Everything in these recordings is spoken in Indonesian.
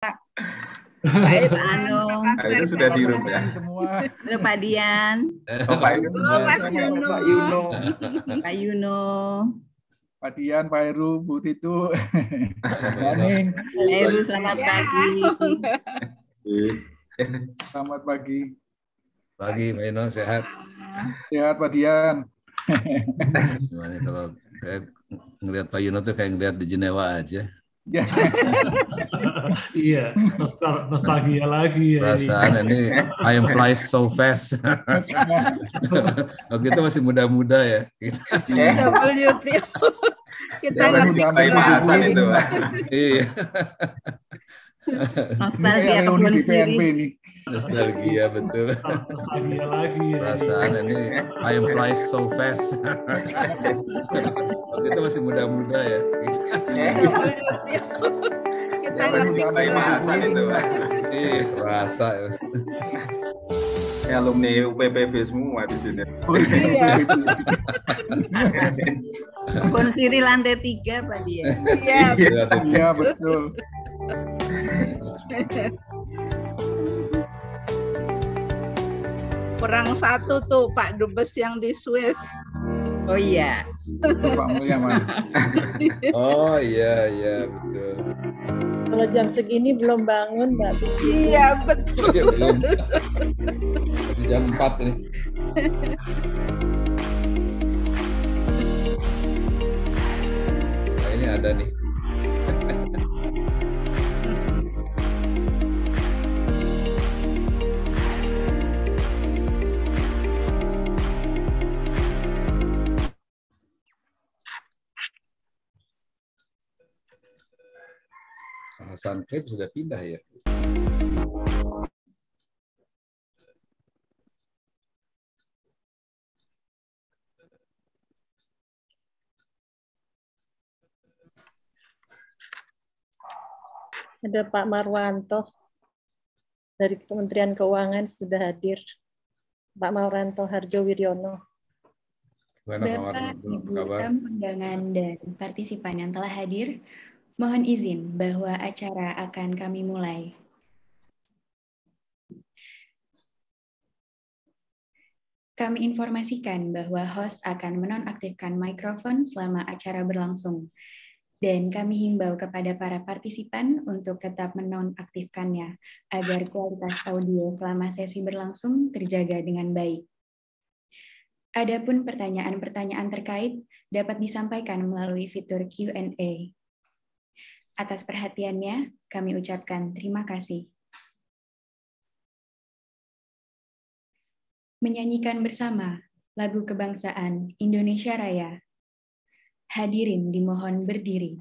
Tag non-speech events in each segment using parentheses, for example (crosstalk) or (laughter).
(laughs) Pak Anung. Itu sudah di room ya. Semua. Pak Dian. Oh, Pak Inu. Oh, Pak Yuno. Pak Yuno. Pak Yuno. Pak Dian, Pak Heru, Bu Titu. Pak Heru, selamat pagi. Iya. Selamat pagi. Pagi, Pak Yuno, sehat? Sehat, Pak Dian. Gimana kalau saya ngelihat Pak Yuno tuh kayak ngelihat di Jenewa aja. Ya. (laughs) iya, nostalgia lagi ya. Perasaan ini I am fly so fast. oh, (laughs) kita masih muda-muda ya. Iya. Eh, kita kita ngerti bahasan itu. Iya. Nostalgia kebun sirih nostalgia (laughs) betul nostalgia lagi perasaan ini ayam flies so fast (laughs) kita masih muda-muda ya (laughs) kita ngerti bahasa itu Ih, bahasa ya alumni UPPB semua di sini oh, iya. Konsiri lantai tiga Pak dia. Iya, iya betul. Iya, perang satu tuh Pak Dubes yang di Swiss. Oh iya. Pak Mulyaman. (laughs) oh iya iya betul. Kalau jam segini belum bangun Mbak Bibi. Iya betul. Iya, belum. Masih jam 4 nih. nah, ini ada nih Hasan Sunflame sudah pindah ya. Ada Pak Marwanto dari Kementerian Keuangan sudah hadir. Pak Marwanto Harjo Wiryono. Bapak, Ibu, kabar? undangan dan partisipan yang telah hadir. Mohon izin bahwa acara akan kami mulai. Kami informasikan bahwa host akan menonaktifkan mikrofon selama acara berlangsung, dan kami himbau kepada para partisipan untuk tetap menonaktifkannya agar kualitas audio selama sesi berlangsung terjaga dengan baik. Adapun pertanyaan-pertanyaan terkait dapat disampaikan melalui fitur Q&A. Atas perhatiannya, kami ucapkan terima kasih. Menyanyikan bersama lagu kebangsaan Indonesia Raya. Hadirin dimohon berdiri.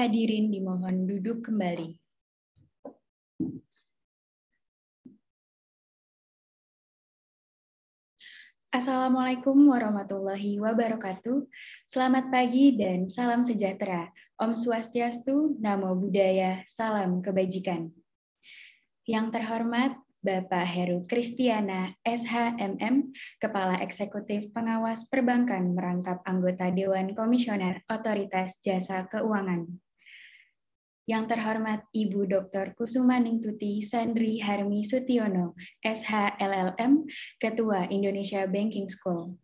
Hadirin dimohon duduk kembali. Assalamualaikum warahmatullahi wabarakatuh. Selamat pagi dan salam sejahtera. Om Swastiastu, Namo Buddhaya, Salam Kebajikan. Yang terhormat Bapak Heru Kristiana, SHMM, Kepala Eksekutif Pengawas Perbankan merangkap anggota Dewan Komisioner Otoritas Jasa Keuangan yang terhormat Ibu Dr. Kusuma Ningtuti Sandri Harmi Sutiono, SH LLM, Ketua Indonesia Banking School.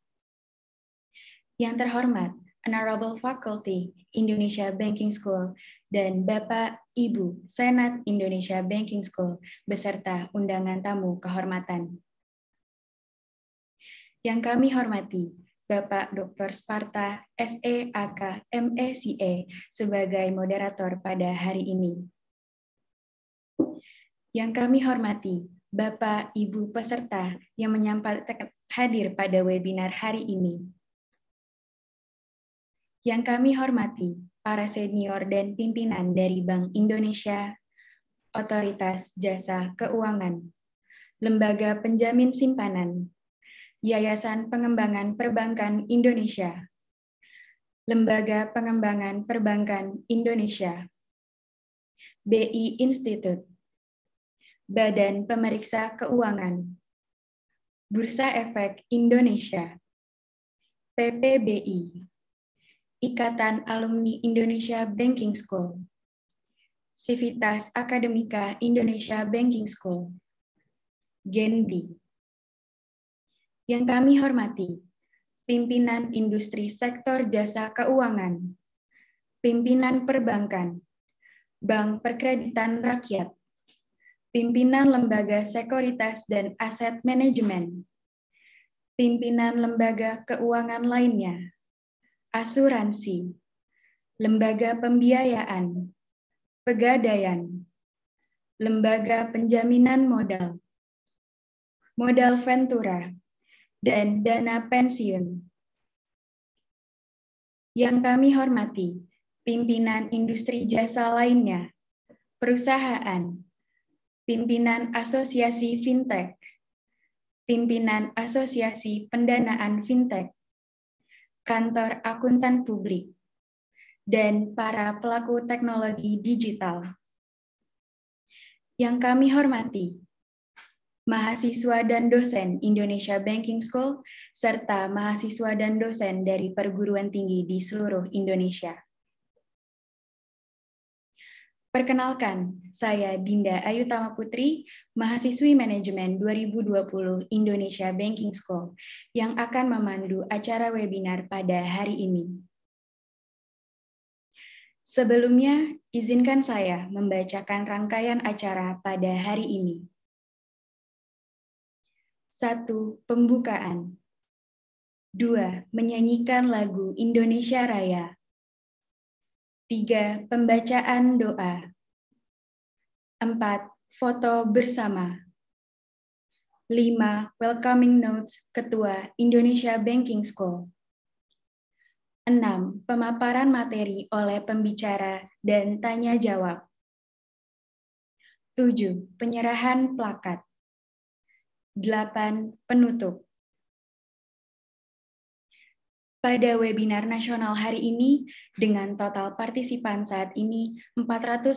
Yang terhormat Honorable Faculty Indonesia Banking School, dan Bapak Ibu Senat Indonesia Banking School beserta undangan tamu kehormatan. Yang kami hormati, Bapak Dr. Sparta SEAK MECE e, sebagai moderator pada hari ini. Yang kami hormati, Bapak, Ibu peserta yang menyampaikan hadir pada webinar hari ini. Yang kami hormati, para senior dan pimpinan dari Bank Indonesia, Otoritas Jasa Keuangan, Lembaga Penjamin Simpanan, Yayasan Pengembangan Perbankan Indonesia, Lembaga Pengembangan Perbankan Indonesia, BI Institute, Badan Pemeriksa Keuangan, Bursa Efek Indonesia, PPBI, Ikatan Alumni Indonesia Banking School, Civitas Akademika Indonesia Banking School, Genbi. Yang kami hormati, pimpinan industri sektor jasa keuangan, pimpinan perbankan, bank perkreditan rakyat, pimpinan lembaga sekuritas dan aset manajemen, pimpinan lembaga keuangan lainnya, asuransi, lembaga pembiayaan, pegadaian, lembaga penjaminan modal, modal ventura, dan dana pensiun. Yang kami hormati, pimpinan industri jasa lainnya, perusahaan, pimpinan asosiasi fintech, pimpinan asosiasi pendanaan fintech, kantor akuntan publik, dan para pelaku teknologi digital. Yang kami hormati, mahasiswa dan dosen Indonesia Banking School, serta mahasiswa dan dosen dari perguruan tinggi di seluruh Indonesia. Perkenalkan, saya Dinda Ayu Tama Putri, mahasiswi manajemen 2020 Indonesia Banking School, yang akan memandu acara webinar pada hari ini. Sebelumnya, izinkan saya membacakan rangkaian acara pada hari ini. Satu, pembukaan. Dua, menyanyikan lagu Indonesia Raya. Tiga, pembacaan doa. Empat, foto bersama. Lima, welcoming notes Ketua Indonesia Banking School. Enam, pemaparan materi oleh pembicara dan tanya jawab. Tujuh, penyerahan plakat. 8. Penutup Pada webinar nasional hari ini, dengan total partisipan saat ini 450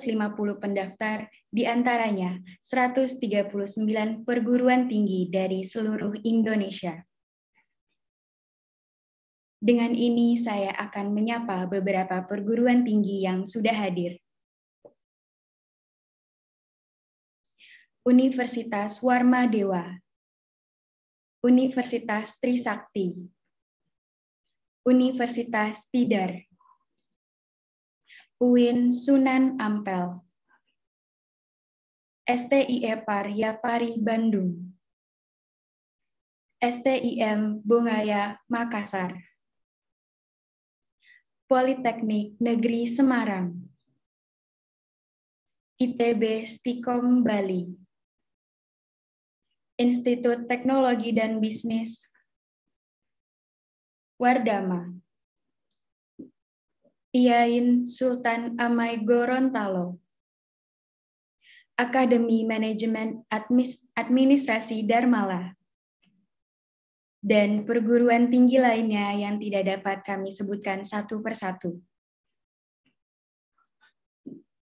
pendaftar, diantaranya 139 perguruan tinggi dari seluruh Indonesia. Dengan ini, saya akan menyapa beberapa perguruan tinggi yang sudah hadir. Universitas Warma Dewa, Universitas Trisakti, Universitas Tidar, UIN Sunan Ampel, STIE Paryapari Bandung, STIM Bungaya Makassar, Politeknik Negeri Semarang, ITB Stikom Bali, Institut Teknologi dan Bisnis Wardama. Iain Sultan Amai Gorontalo. Akademi Manajemen Administrasi Darmala. Dan perguruan tinggi lainnya yang tidak dapat kami sebutkan satu persatu.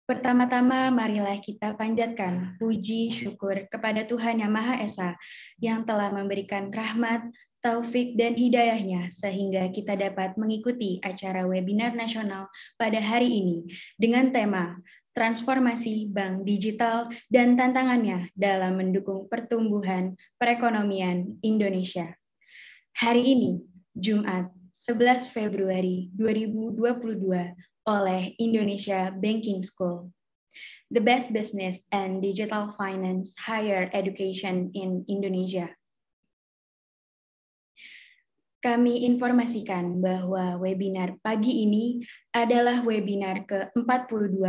Pertama-tama, marilah kita panjatkan puji syukur kepada Tuhan Yang Maha Esa yang telah memberikan rahmat, taufik, dan hidayahnya sehingga kita dapat mengikuti acara webinar nasional pada hari ini dengan tema transformasi bank digital dan tantangannya dalam mendukung pertumbuhan perekonomian Indonesia. Hari ini, Jumat 11 Februari 2022 oleh Indonesia Banking School. The best business and digital finance higher education in Indonesia. Kami informasikan bahwa webinar pagi ini adalah webinar ke-42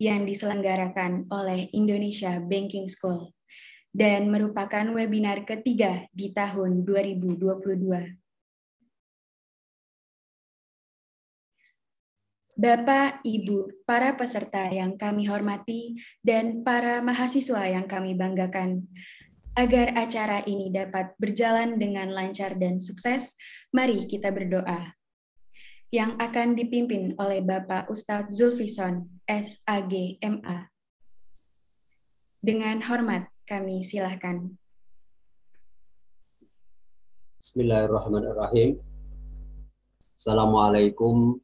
yang diselenggarakan oleh Indonesia Banking School dan merupakan webinar ketiga di tahun 2022. Bapak, Ibu, para peserta yang kami hormati, dan para mahasiswa yang kami banggakan. Agar acara ini dapat berjalan dengan lancar dan sukses, mari kita berdoa. Yang akan dipimpin oleh Bapak Ustadz Zulfison, SAGMA. Dengan hormat, kami silahkan. Bismillahirrahmanirrahim. Assalamualaikum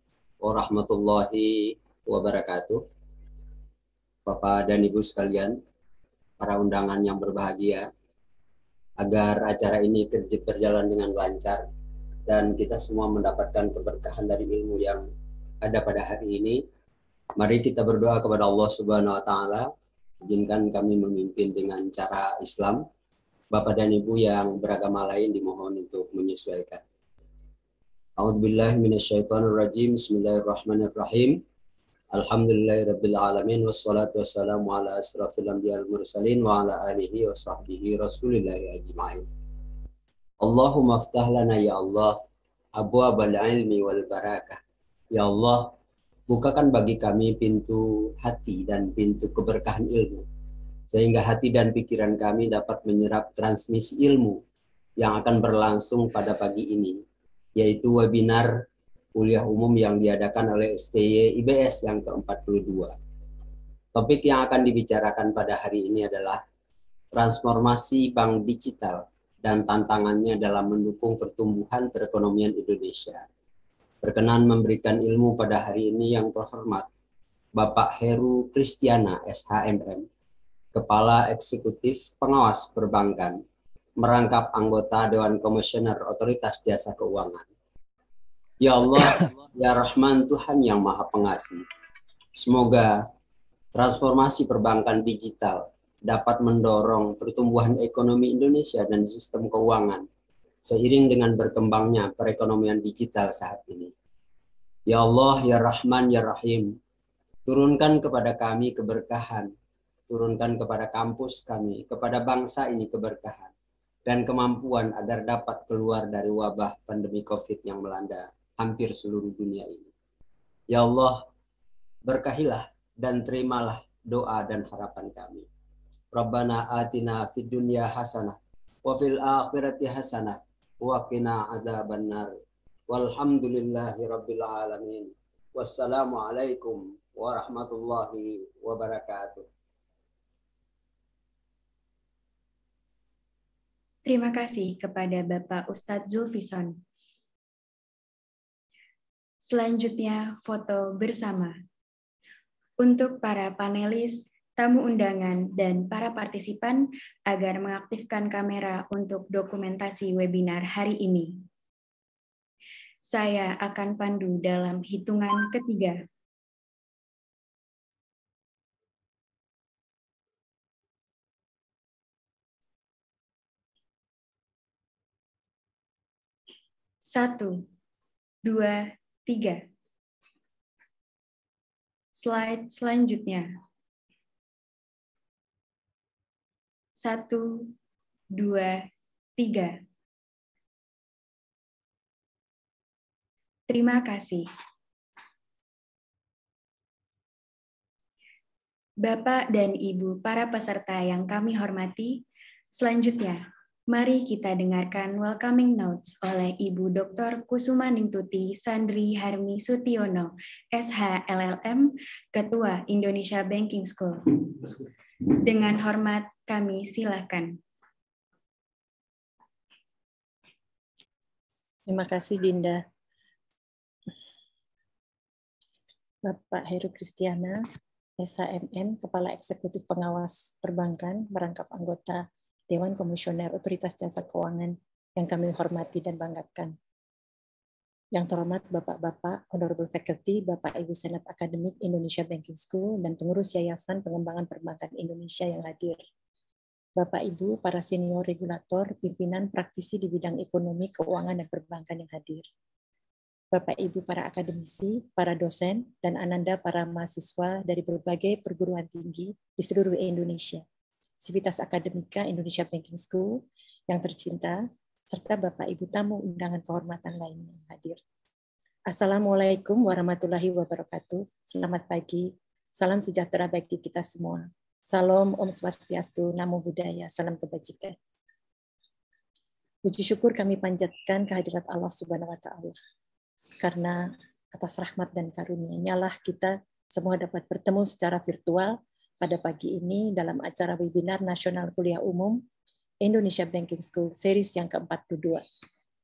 warahmatullahi wabarakatuh. Bapak dan Ibu sekalian, para undangan yang berbahagia, agar acara ini berjalan dengan lancar dan kita semua mendapatkan keberkahan dari ilmu yang ada pada hari ini. Mari kita berdoa kepada Allah Subhanahu wa taala, izinkan kami memimpin dengan cara Islam. Bapak dan Ibu yang beragama lain dimohon untuk menyesuaikan. A'udzubillahi minasyaitonirrajim. Bismillahirrahmanirrahim. Alhamdulillahirabbil alamin wassalatu wassalamu ala asrafil anbiya'il mursalin wa ala alihi wa sahbihi rasulillahi ajmain. Allahumma aftah lana ya Allah abwaabal ilmi wal barakah. Ya Allah, bukakan bagi kami pintu hati dan pintu keberkahan ilmu sehingga hati dan pikiran kami dapat menyerap transmisi ilmu yang akan berlangsung pada pagi ini yaitu webinar kuliah umum yang diadakan oleh STY IBS yang ke-42. Topik yang akan dibicarakan pada hari ini adalah transformasi bank digital dan tantangannya dalam mendukung pertumbuhan perekonomian Indonesia. Berkenan memberikan ilmu pada hari ini yang terhormat Bapak Heru Kristiana SHMM, Kepala Eksekutif Pengawas Perbankan merangkap anggota Dewan Komisioner Otoritas Jasa Keuangan. Ya Allah, (coughs) Ya Rahman Tuhan yang Maha Pengasih. Semoga transformasi perbankan digital dapat mendorong pertumbuhan ekonomi Indonesia dan sistem keuangan seiring dengan berkembangnya perekonomian digital saat ini. Ya Allah, Ya Rahman, Ya Rahim, turunkan kepada kami keberkahan, turunkan kepada kampus kami, kepada bangsa ini keberkahan dan kemampuan agar dapat keluar dari wabah pandemi COVID yang melanda hampir seluruh dunia ini. Ya Allah, berkahilah dan terimalah doa dan harapan kami. Rabbana atina fid dunya hasanah wa fil akhirati hasanah wa qina adzaban nar. Walhamdulillahi rabbil alamin. alaikum warahmatullahi wabarakatuh. Terima kasih kepada Bapak Ustadz Zulfison. Selanjutnya, foto bersama. Untuk para panelis, tamu undangan, dan para partisipan agar mengaktifkan kamera untuk dokumentasi webinar hari ini. Saya akan pandu dalam hitungan ketiga. Satu, dua, tiga. Slide selanjutnya. Satu, dua, tiga. Terima kasih. Bapak dan Ibu para peserta yang kami hormati, selanjutnya Mari kita dengarkan Welcoming Notes oleh Ibu Dr. Kusuma Ningtuti Sandri Harmi Sutiono, SH LLM, Ketua Indonesia Banking School. Dengan hormat kami silakan. Terima kasih Dinda. Bapak Heru Kristiana, SHMM, Kepala Eksekutif Pengawas Perbankan, merangkap anggota Dewan Komisioner Otoritas Jasa Keuangan yang kami hormati dan banggakan. Yang terhormat Bapak-Bapak, Honorable Faculty, Bapak Ibu Senat Akademik Indonesia Banking School, dan pengurus Yayasan Pengembangan Perbankan Indonesia yang hadir. Bapak Ibu, para senior regulator, pimpinan praktisi di bidang ekonomi, keuangan, dan perbankan yang hadir. Bapak Ibu para akademisi, para dosen, dan ananda para mahasiswa dari berbagai perguruan tinggi di seluruh Indonesia. Civitas Akademika Indonesia Banking School yang tercinta, serta Bapak Ibu tamu undangan kehormatan lain yang hadir. Assalamualaikum warahmatullahi wabarakatuh. Selamat pagi. Salam sejahtera bagi kita semua. Salam Om Swastiastu, Namo Buddhaya, Salam Kebajikan. Puji syukur kami panjatkan kehadirat Allah Subhanahu wa taala. Karena atas rahmat dan karunia-Nya lah kita semua dapat bertemu secara virtual pada pagi ini dalam acara webinar Nasional Kuliah Umum Indonesia Banking School Series yang ke-42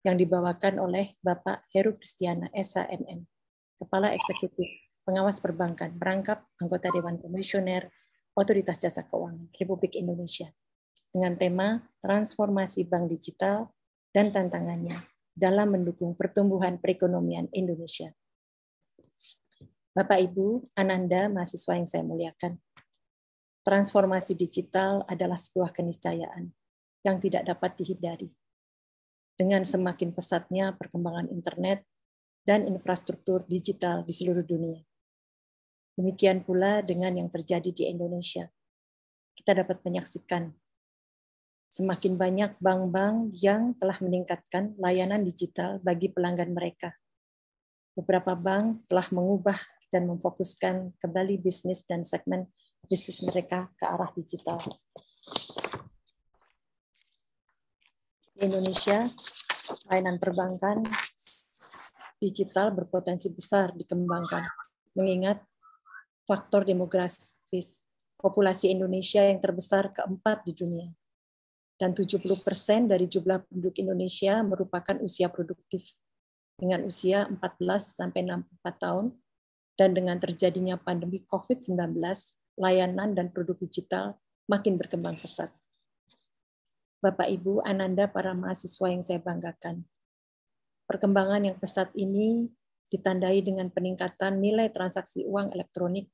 yang dibawakan oleh Bapak Heru Kristiana SHMM, Kepala Eksekutif Pengawas Perbankan, merangkap anggota Dewan Komisioner Otoritas Jasa Keuangan Republik Indonesia dengan tema Transformasi Bank Digital dan Tantangannya dalam mendukung pertumbuhan perekonomian Indonesia. Bapak, Ibu, Ananda, mahasiswa yang saya muliakan, transformasi digital adalah sebuah keniscayaan yang tidak dapat dihindari. Dengan semakin pesatnya perkembangan internet dan infrastruktur digital di seluruh dunia. Demikian pula dengan yang terjadi di Indonesia. Kita dapat menyaksikan semakin banyak bank-bank yang telah meningkatkan layanan digital bagi pelanggan mereka. Beberapa bank telah mengubah dan memfokuskan kembali bisnis dan segmen bisnis mereka ke arah digital. Di Indonesia, layanan perbankan digital berpotensi besar dikembangkan, mengingat faktor demografis populasi Indonesia yang terbesar keempat di dunia. Dan 70 persen dari jumlah penduduk Indonesia merupakan usia produktif, dengan usia 14 sampai 64 tahun, dan dengan terjadinya pandemi COVID-19, layanan dan produk digital makin berkembang pesat. Bapak Ibu, Ananda para mahasiswa yang saya banggakan. Perkembangan yang pesat ini ditandai dengan peningkatan nilai transaksi uang elektronik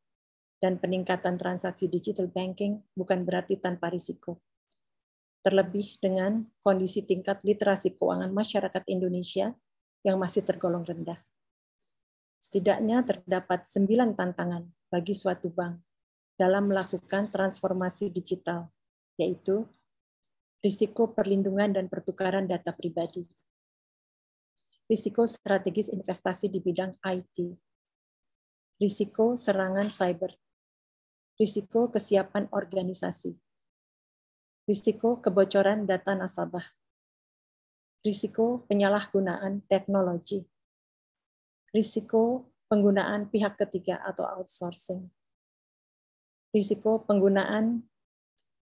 dan peningkatan transaksi digital banking bukan berarti tanpa risiko. Terlebih dengan kondisi tingkat literasi keuangan masyarakat Indonesia yang masih tergolong rendah. Setidaknya terdapat sembilan tantangan bagi suatu bank dalam melakukan transformasi digital, yaitu risiko perlindungan dan pertukaran data pribadi, risiko strategis investasi di bidang IT, risiko serangan cyber, risiko kesiapan organisasi, risiko kebocoran data nasabah, risiko penyalahgunaan teknologi, risiko penggunaan pihak ketiga atau outsourcing, risiko penggunaan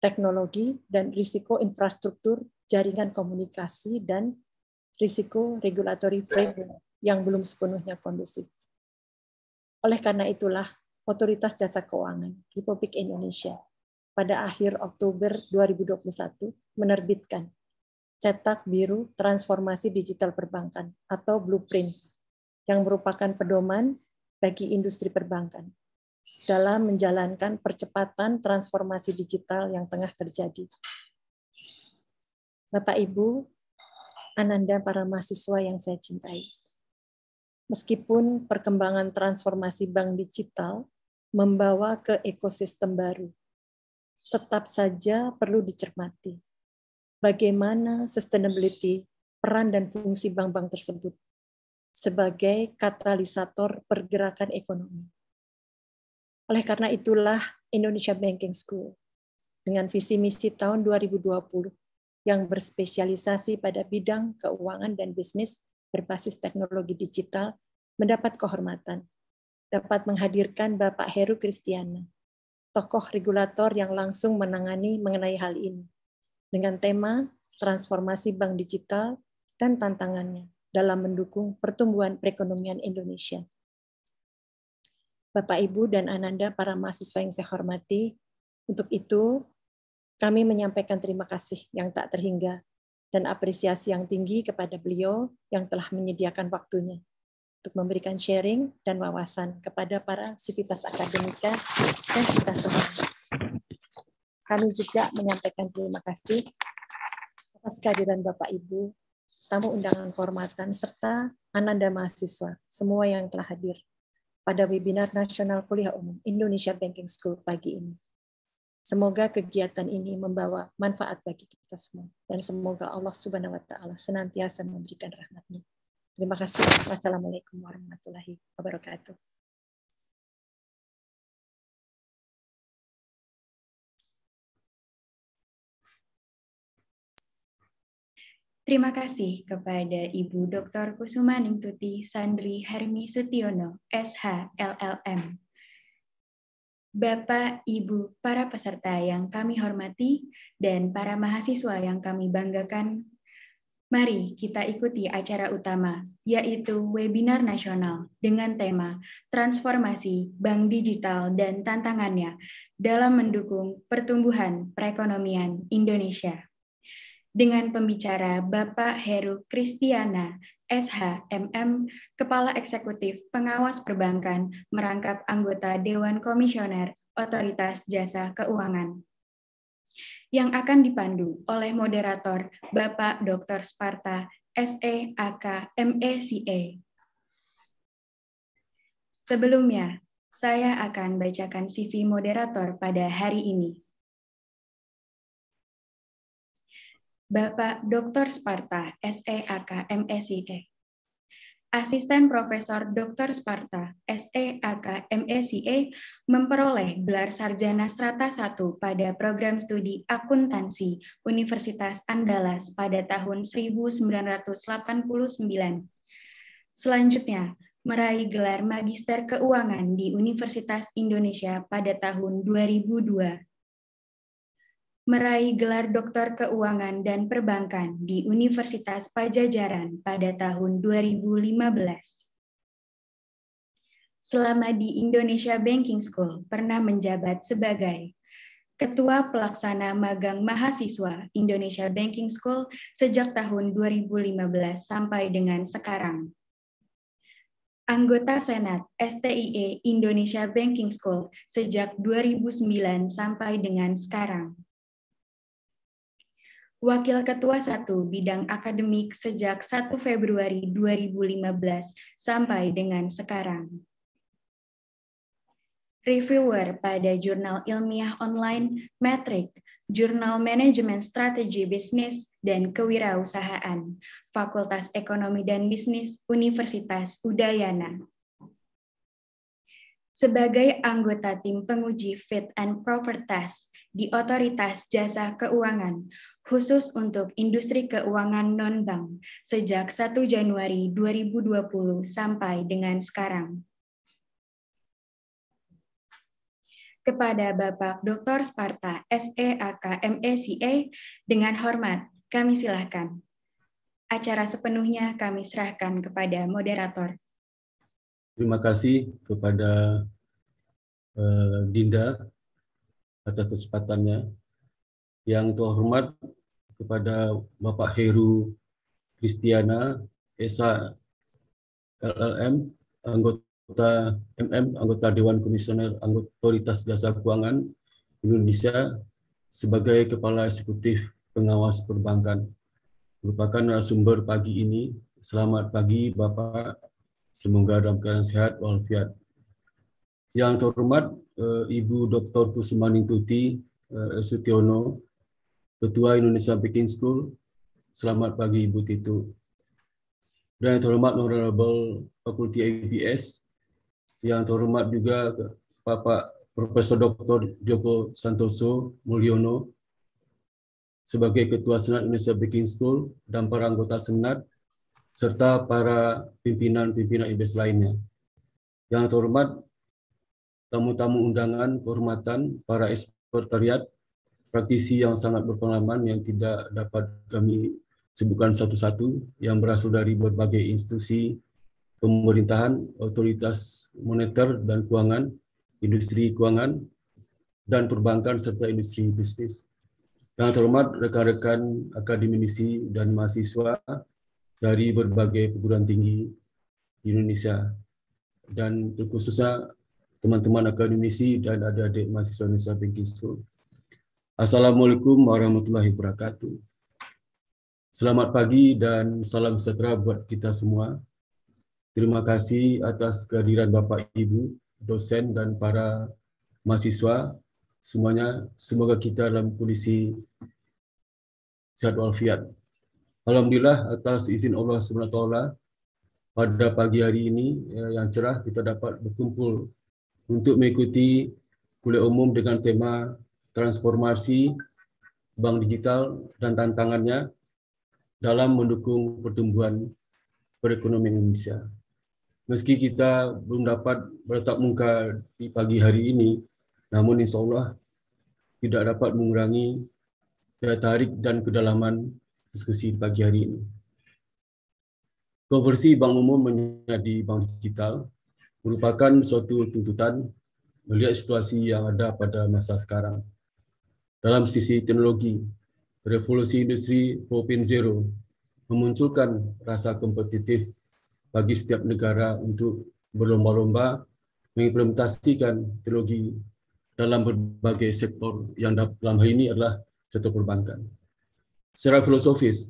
teknologi dan risiko infrastruktur jaringan komunikasi dan risiko regulatory framework yang belum sepenuhnya kondusif. Oleh karena itulah, Otoritas Jasa Keuangan Republik Indonesia pada akhir Oktober 2021 menerbitkan Cetak Biru Transformasi Digital Perbankan atau Blueprint yang merupakan pedoman bagi industri perbankan dalam menjalankan percepatan transformasi digital yang tengah terjadi. Bapak Ibu, Ananda para mahasiswa yang saya cintai. Meskipun perkembangan transformasi bank digital membawa ke ekosistem baru, tetap saja perlu dicermati bagaimana sustainability peran dan fungsi bank-bank tersebut sebagai katalisator pergerakan ekonomi oleh karena itulah Indonesia Banking School dengan visi misi tahun 2020 yang berspesialisasi pada bidang keuangan dan bisnis berbasis teknologi digital mendapat kehormatan dapat menghadirkan Bapak Heru Kristiana, tokoh regulator yang langsung menangani mengenai hal ini dengan tema transformasi bank digital dan tantangannya dalam mendukung pertumbuhan perekonomian Indonesia. Bapak, Ibu, dan Ananda, para mahasiswa yang saya hormati, untuk itu kami menyampaikan terima kasih yang tak terhingga dan apresiasi yang tinggi kepada beliau yang telah menyediakan waktunya untuk memberikan sharing dan wawasan kepada para sivitas akademika dan kita semua. Kami juga menyampaikan terima kasih atas kehadiran Bapak Ibu, tamu undangan kehormatan, serta ananda mahasiswa, semua yang telah hadir pada webinar nasional kuliah umum Indonesia Banking School pagi ini. Semoga kegiatan ini membawa manfaat bagi kita semua dan semoga Allah Subhanahu wa taala senantiasa memberikan rahmatnya. Terima kasih. Wassalamualaikum warahmatullahi wabarakatuh. Terima kasih kepada Ibu Dr. Kusuma Ningtuti Sandri Hermi Sutiono, SH, LLM. Bapak, Ibu, para peserta yang kami hormati, dan para mahasiswa yang kami banggakan, mari kita ikuti acara utama, yaitu webinar nasional dengan tema Transformasi Bank Digital dan Tantangannya dalam mendukung pertumbuhan perekonomian Indonesia dengan pembicara Bapak Heru Kristiana, SH, MM, Kepala Eksekutif Pengawas Perbankan, merangkap anggota Dewan Komisioner Otoritas Jasa Keuangan. Yang akan dipandu oleh moderator Bapak Dr. Sparta, SE, AK, e e. Sebelumnya, saya akan bacakan CV moderator pada hari ini. Bapak Dr. Sparta, SEAK, MSIE. E. Asisten Profesor Dr. Sparta, SEAK, MSIE, e, memperoleh gelar Sarjana Strata 1 pada program studi akuntansi Universitas Andalas pada tahun 1989. Selanjutnya, meraih gelar Magister Keuangan di Universitas Indonesia pada tahun 2002 meraih gelar Doktor Keuangan dan Perbankan di Universitas Pajajaran pada tahun 2015. Selama di Indonesia Banking School, pernah menjabat sebagai Ketua Pelaksana Magang Mahasiswa Indonesia Banking School sejak tahun 2015 sampai dengan sekarang. Anggota Senat STIE Indonesia Banking School sejak 2009 sampai dengan sekarang Wakil Ketua 1 Bidang Akademik sejak 1 Februari 2015 sampai dengan sekarang. Reviewer pada Jurnal Ilmiah Online Metric, Jurnal Manajemen Strategi Bisnis dan Kewirausahaan, Fakultas Ekonomi dan Bisnis Universitas Udayana. Sebagai anggota tim penguji fit and proper test di Otoritas Jasa Keuangan khusus untuk industri keuangan non-bank sejak 1 Januari 2020 sampai dengan sekarang. Kepada Bapak Dr. Sparta, SEAK, MECA, e, dengan hormat kami silahkan. Acara sepenuhnya kami serahkan kepada moderator. Terima kasih kepada eh, Dinda pada kesempatannya. Yang terhormat kepada Bapak Heru Kristiana Esa LLM, anggota MM, anggota Dewan Komisioner anggota Otoritas Jasa Keuangan Indonesia sebagai Kepala Eksekutif Pengawas Perbankan. Merupakan narasumber pagi ini. Selamat pagi Bapak, semoga dalam keadaan sehat walafiat. Yang terhormat eh, Ibu Dr. Tuti eh, Sutiono, Ketua Indonesia Baking School. Selamat pagi Ibu Tito. Dan yang terhormat Honorable Fakulti ABS. Yang terhormat juga Bapak Profesor Dr. Joko Santoso Mulyono sebagai Ketua Senat Indonesia Baking School dan para anggota Senat serta para pimpinan-pimpinan IBS lainnya. Yang terhormat tamu-tamu undangan, kehormatan, para ekspertariat, praktisi yang sangat berpengalaman yang tidak dapat kami sebutkan satu-satu, yang berasal dari berbagai institusi pemerintahan, otoritas moneter dan keuangan, industri keuangan, dan perbankan serta industri bisnis. Yang terhormat rekan-rekan akademisi dan mahasiswa dari berbagai perguruan tinggi di Indonesia, dan terkhususnya teman-teman akademisi dan adik-adik mahasiswa Indonesia Banking School. Assalamualaikum warahmatullahi wabarakatuh. Selamat pagi dan salam sejahtera buat kita semua. Terima kasih atas kehadiran Bapak Ibu, dosen dan para mahasiswa semuanya. Semoga kita dalam kondisi sehat walafiat. Alhamdulillah atas izin Allah SWT pada pagi hari ini eh, yang cerah kita dapat berkumpul untuk mengikuti kuliah umum dengan tema transformasi bank digital dan tantangannya dalam mendukung pertumbuhan perekonomian Indonesia. Meski kita belum dapat bertatap muka di pagi hari ini, namun insya Allah tidak dapat mengurangi daya tarik dan kedalaman diskusi di pagi hari ini. Konversi bank umum menjadi bank digital merupakan suatu tuntutan melihat situasi yang ada pada masa sekarang. Dalam sisi teknologi, revolusi industri 4.0 memunculkan rasa kompetitif bagi setiap negara untuk berlomba-lomba mengimplementasikan teknologi dalam berbagai sektor yang dalam hal ini adalah sektor perbankan. Secara filosofis,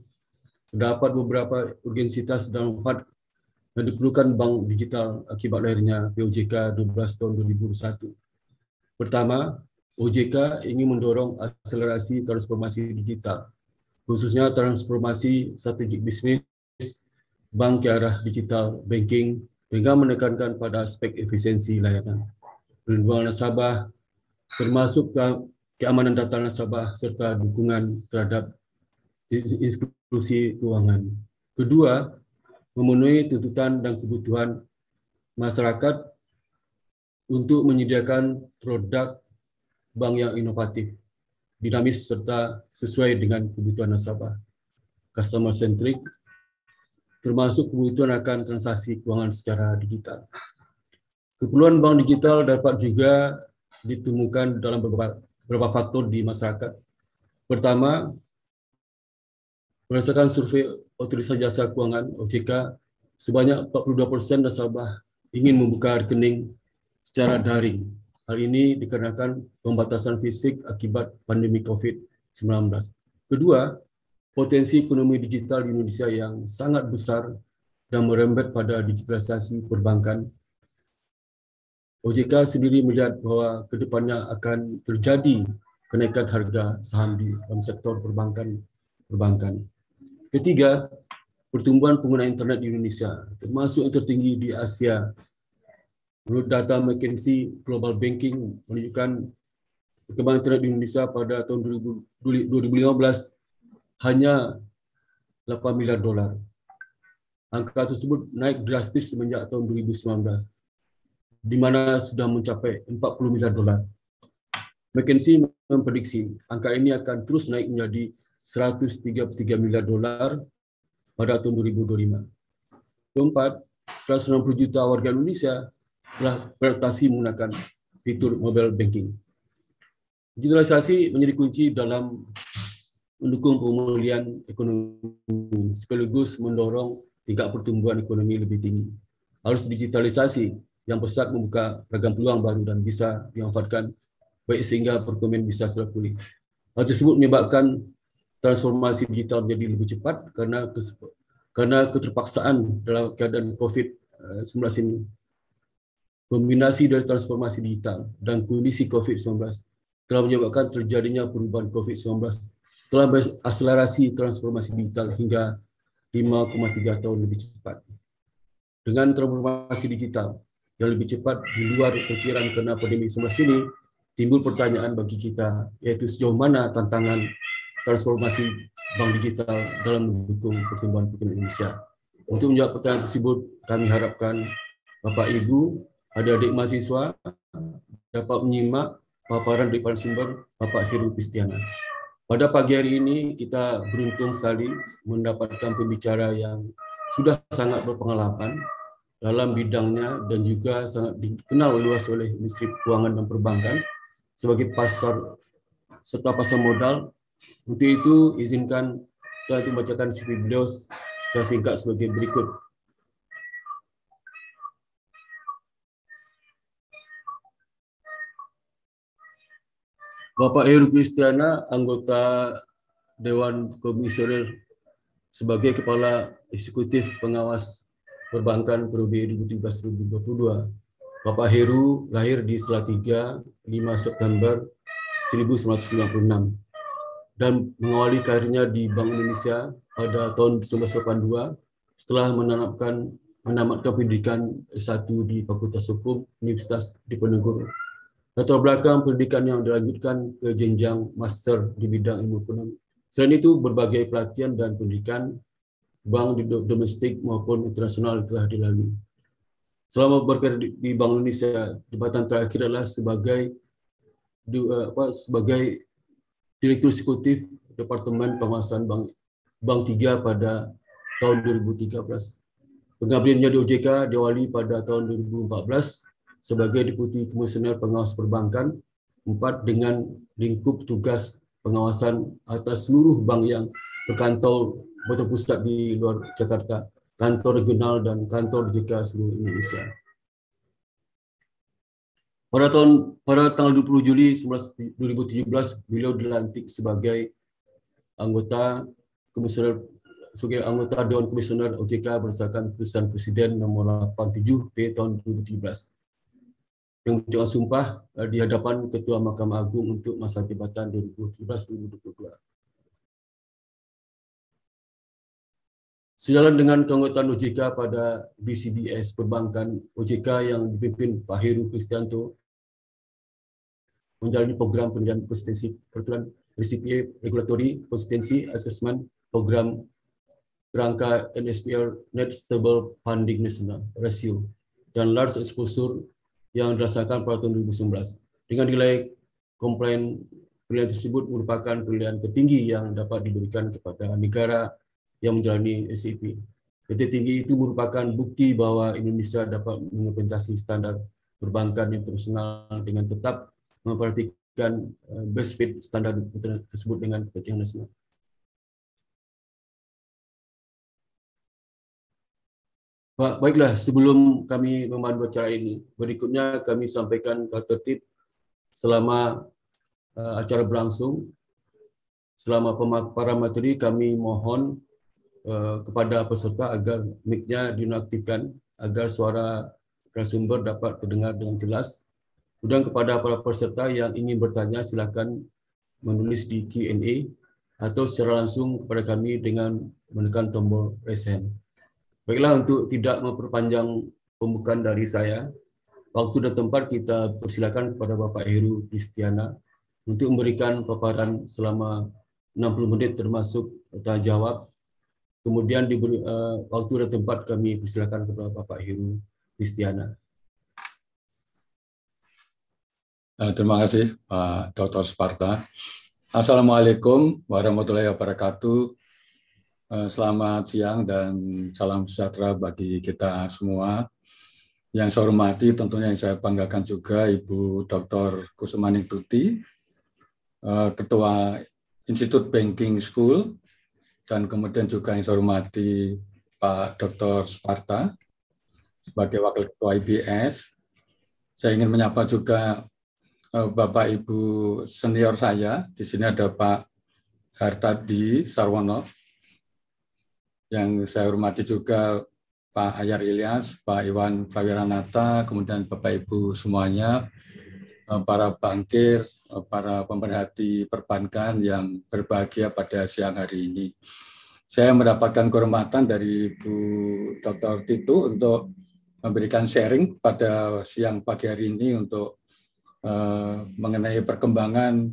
terdapat beberapa urgensitas dan manfaat yang diperlukan bank digital akibat lahirnya POJK 12 tahun 2021. Pertama, OJK ingin mendorong akselerasi transformasi digital, khususnya transformasi strategik bisnis bank ke arah digital banking dengan menekankan pada aspek efisiensi layanan, perlindungan nasabah, termasuk keamanan data nasabah serta dukungan terhadap inklusi keuangan. Kedua, memenuhi tuntutan dan kebutuhan masyarakat untuk menyediakan produk bank yang inovatif, dinamis serta sesuai dengan kebutuhan nasabah, customer centric, termasuk kebutuhan akan transaksi keuangan secara digital. Keperluan bank digital dapat juga ditemukan dalam beberapa, beberapa faktor di masyarakat. Pertama, berdasarkan survei Otoritas Jasa Keuangan OJK sebanyak 42% nasabah ingin membuka rekening secara daring. Hal ini dikarenakan pembatasan fisik akibat pandemi COVID-19. Kedua, potensi ekonomi digital di Indonesia yang sangat besar dan merembet pada digitalisasi perbankan. OJK sendiri melihat bahwa kedepannya akan terjadi kenaikan harga saham di dalam sektor perbankan perbankan. Ketiga, pertumbuhan pengguna internet di Indonesia, termasuk yang tertinggi di Asia. Menurut data McKinsey Global Banking menunjukkan perkembangan internet di Indonesia pada tahun 2015 hanya 8 miliar dolar. Angka tersebut naik drastis semenjak tahun 2019, di mana sudah mencapai 40 miliar dolar. McKinsey memprediksi angka ini akan terus naik menjadi 133 miliar dolar pada tahun 2025. Keempat, 160 juta warga Indonesia telah beradaptasi menggunakan fitur mobile banking. Digitalisasi menjadi kunci dalam mendukung pemulihan ekonomi sekaligus mendorong tingkat pertumbuhan ekonomi lebih tinggi. Harus digitalisasi yang pesat membuka ragam peluang baru dan bisa dimanfaatkan baik sehingga perekonomian bisa segera pulih. Hal tersebut menyebabkan transformasi digital menjadi lebih cepat karena karena keterpaksaan dalam keadaan COVID-19 eh, ini. Kombinasi dari transformasi digital dan kondisi COVID-19 telah menyebabkan terjadinya perubahan COVID-19 telah berakselerasi transformasi digital hingga 5,3 tahun lebih cepat. Dengan transformasi digital yang lebih cepat di luar perkiraan karena pandemi 19 ini, timbul pertanyaan bagi kita, yaitu sejauh mana tantangan transformasi bank digital dalam mendukung pertumbuhan ekonomi Indonesia. Untuk menjawab pertanyaan tersebut, kami harapkan Bapak Ibu, adik-adik mahasiswa dapat menyimak paparan dari sumber Bapak Heru Kristiana. Pada pagi hari ini kita beruntung sekali mendapatkan pembicara yang sudah sangat berpengalaman dalam bidangnya dan juga sangat dikenal luas oleh industri keuangan dan perbankan sebagai pasar serta pasar modal untuk itu, izinkan saya untuk membacakan CV beliau secara singkat sebagai berikut. Bapak Heru Kristiana, anggota Dewan Komisioner sebagai Kepala Eksekutif Pengawas Perbankan periode 2017-2022. Bapak Heru lahir di Salatiga 5 September 1996 dan mengawali karirnya di Bank Indonesia pada tahun 1982 setelah menanamkan menamatkan pendidikan S1 di Fakultas Hukum Universitas Diponegoro. Latar belakang pendidikan yang dilanjutkan ke jenjang master di bidang ilmu ekonomi. Selain itu, berbagai pelatihan dan pendidikan bank di domestik maupun internasional telah dilalui. Selama berkarir di Bank Indonesia, jabatan terakhir adalah sebagai eh, apa, sebagai Direktur Eksekutif Departemen Pengawasan Bank Bank 3 pada tahun 2013. Pengabdiannya di OJK diawali pada tahun 2014 sebagai Deputi Komisioner Pengawas Perbankan, empat dengan lingkup tugas pengawasan atas seluruh bank yang berkantor berpusat di luar Jakarta, kantor regional dan kantor OJK seluruh Indonesia. Pada tahun pada tanggal 20 Juli 2017 beliau dilantik sebagai anggota komisioner sebagai anggota Dewan Komisioner OJK berdasarkan keputusan Presiden nomor 87 P tahun 2017 yang mencoba sumpah eh, di hadapan Ketua Mahkamah Agung untuk masa jabatan 2017-2022. Sejalan dengan keanggotaan OJK pada BCBS perbankan, OJK yang dipimpin Pak Heru Kristianto menjalani program penilaian konsistensi peraturan RCPA regulatory konsistensi assessment program kerangka NSPR Net Stable Funding National Ratio dan large exposure yang dirasakan pada tahun 2019. Dengan nilai komplain penilaian tersebut merupakan penilaian tertinggi yang dapat diberikan kepada negara yang menjalani SCP. PT tinggi itu merupakan bukti bahwa Indonesia dapat mengimplementasi standar perbankan internasional dengan tetap memperhatikan eh, best fit standar tersebut dengan kepentingan nasional. Baiklah, sebelum kami memandu acara ini, berikutnya kami sampaikan tertib selama eh, acara berlangsung. Selama para materi, kami mohon Eh, kepada peserta agar mic-nya dinonaktifkan agar suara sumber dapat terdengar dengan jelas. Kemudian kepada para peserta yang ingin bertanya silakan menulis di Q&A atau secara langsung kepada kami dengan menekan tombol raise hand. Baiklah untuk tidak memperpanjang pembukaan dari saya, waktu dan tempat kita persilakan kepada Bapak Heru Kristiana untuk memberikan paparan selama 60 menit termasuk tanya jawab Kemudian di uh, waktu dan tempat kami persilakan kepada Bapak Heru Kristiana. Eh, terima kasih Pak Dr. Sparta. Assalamualaikum warahmatullahi wabarakatuh. Eh, selamat siang dan salam sejahtera bagi kita semua. Yang saya hormati tentunya yang saya banggakan juga Ibu Dr. Kusumaning Tuti, Ketua Institut Banking School dan kemudian juga yang saya hormati Pak Dr. Sparta sebagai Wakil Ketua IBS. Saya ingin menyapa juga eh, Bapak Ibu senior saya. Di sini ada Pak Hartadi Sarwono. Yang saya hormati juga Pak Ayar Ilyas, Pak Iwan Prawiranata, kemudian Bapak Ibu semuanya, Eh, para bankir, eh, para pemerhati perbankan yang berbahagia pada siang hari ini. Saya mendapatkan kehormatan dari Bu Dr. Titu untuk memberikan sharing pada siang pagi hari ini untuk uh, mengenai perkembangan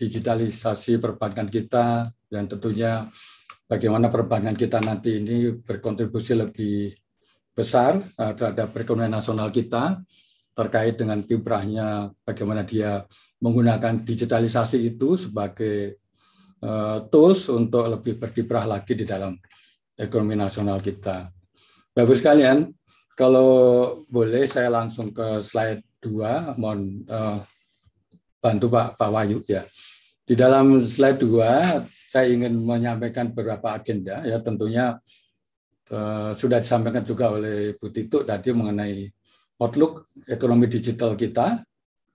digitalisasi perbankan kita dan tentunya bagaimana perbankan kita nanti ini berkontribusi lebih besar uh, terhadap perekonomian nasional kita terkait dengan kiprahnya bagaimana dia menggunakan digitalisasi itu sebagai uh, tools untuk lebih berkiprah lagi di dalam ekonomi nasional kita. Bagus sekalian, kalau boleh saya langsung ke slide 2, mohon uh, bantu Pak, Pak Wayu ya. Di dalam slide 2 saya ingin menyampaikan beberapa agenda ya tentunya uh, sudah disampaikan juga oleh Bu Tito tadi mengenai outlook ekonomi digital kita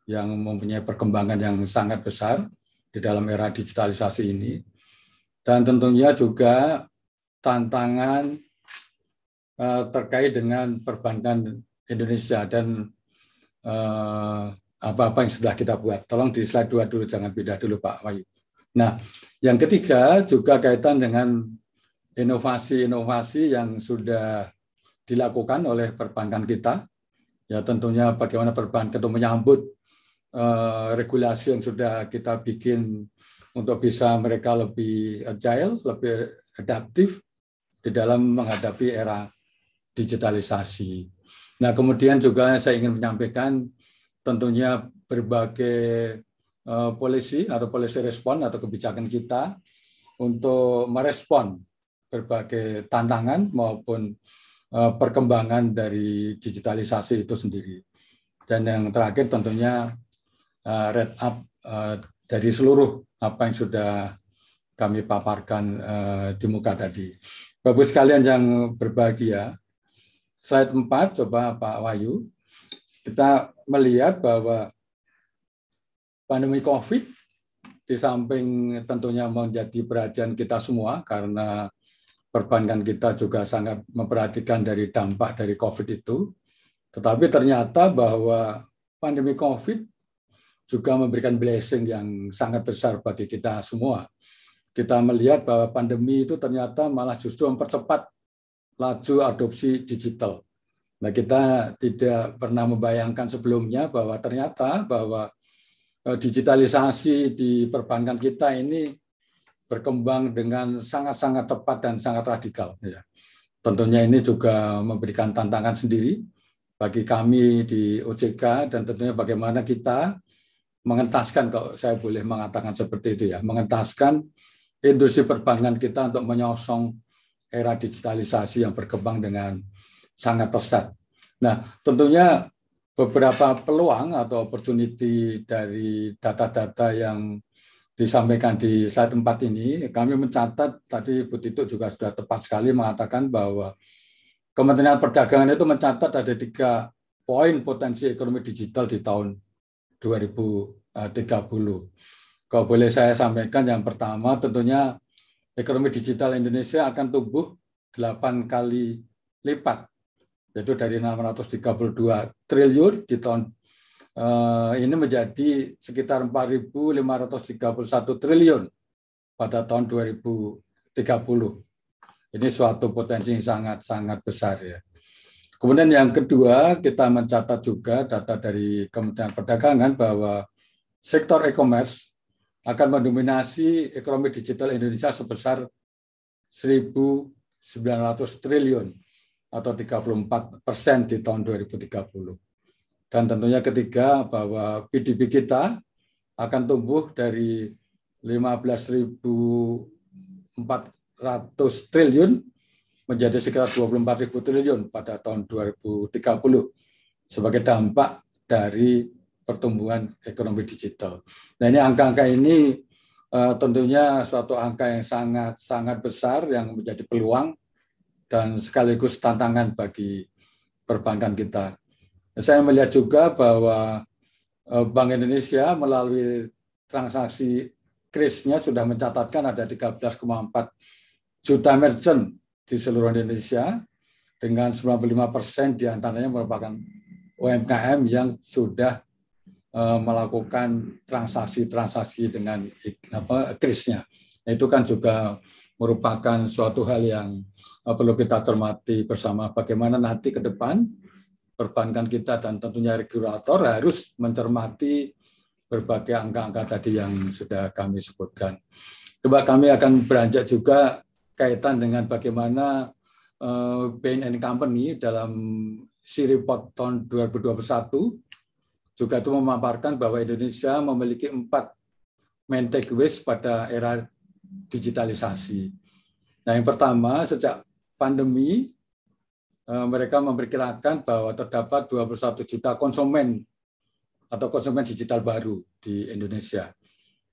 yang mempunyai perkembangan yang sangat besar di dalam era digitalisasi ini. Dan tentunya juga tantangan eh, terkait dengan perbankan Indonesia dan eh, apa-apa yang sudah kita buat. Tolong di slide dua dulu, jangan pindah dulu Pak Wahyu. Nah, yang ketiga juga kaitan dengan inovasi-inovasi yang sudah dilakukan oleh perbankan kita Ya tentunya bagaimana perbankan untuk menyambut uh, regulasi yang sudah kita bikin untuk bisa mereka lebih agile, lebih adaptif di dalam menghadapi era digitalisasi. Nah, kemudian juga saya ingin menyampaikan tentunya berbagai uh, polisi atau polisi respon atau kebijakan kita untuk merespon berbagai tantangan maupun Eh, perkembangan dari digitalisasi itu sendiri. Dan yang terakhir tentunya eh, red up eh, dari seluruh apa yang sudah kami paparkan di muka tadi. Bapak sekalian yang berbahagia, slide 4 coba Pak Wayu, kita melihat bahwa pandemi COVID di samping tentunya menjadi perhatian kita semua karena perbankan kita juga sangat memperhatikan dari dampak dari COVID itu. Tetapi ternyata bahwa pandemi COVID juga memberikan blessing yang sangat besar bagi kita semua. Kita melihat bahwa pandemi itu ternyata malah justru mempercepat laju adopsi digital. Nah, kita tidak pernah membayangkan sebelumnya bahwa ternyata bahwa eh, digitalisasi di perbankan kita ini berkembang dengan sangat-sangat tepat dan sangat radikal. Ya. Tentunya ini juga memberikan tantangan sendiri bagi kami di OJK dan tentunya bagaimana kita mengentaskan kalau saya boleh mengatakan seperti itu ya, mengentaskan industri perbankan kita untuk menyosong era digitalisasi yang berkembang dengan sangat pesat. Nah, tentunya beberapa peluang atau opportunity dari data-data yang disampaikan di saat 4 ini, kami mencatat tadi Bu Tito juga sudah tepat sekali mengatakan bahwa Kementerian Perdagangan itu mencatat ada tiga poin potensi ekonomi digital di tahun 2030. Eh, Kalau boleh saya sampaikan yang pertama tentunya ekonomi digital Indonesia akan tumbuh 8 kali lipat yaitu dari 632 triliun di tahun Eh, ini menjadi sekitar 4.531 triliun pada tahun 2030. Ini suatu potensi yang sangat-sangat besar ya. Kemudian yang kedua, kita mencatat juga data dari Kementerian Perdagangan bahwa sektor e-commerce akan mendominasi ekonomi digital Indonesia sebesar 1.900 triliun atau 34 persen di tahun 2030. Dan tentunya ketiga bahwa PDB kita akan tumbuh dari 15.400 triliun menjadi sekitar 24.000 triliun pada tahun 2030 sebagai dampak dari pertumbuhan ekonomi digital. Nah ini angka-angka ini eh, tentunya suatu angka yang sangat-sangat besar yang menjadi peluang dan sekaligus tantangan bagi perbankan kita. Saya melihat juga bahwa eh, Bank Indonesia melalui transaksi krisnya sudah mencatatkan ada 13,4 juta merchant di seluruh Indonesia dengan 95 persen diantaranya merupakan UMKM yang sudah eh, melakukan transaksi-transaksi dengan krisnya. Itu kan juga merupakan suatu hal yang eh, perlu kita cermati bersama bagaimana nanti ke depan perbankan kita dan tentunya regulator harus mencermati berbagai angka-angka tadi yang sudah kami sebutkan. Coba kami akan beranjak juga kaitan dengan bagaimana eh, BNN Company dalam si report tahun 2021 juga itu memaparkan bahwa Indonesia memiliki empat main takeaways pada era digitalisasi. Nah, yang pertama sejak pandemi Eh, mereka memperkirakan bahwa terdapat 21 juta konsumen atau konsumen digital baru di Indonesia.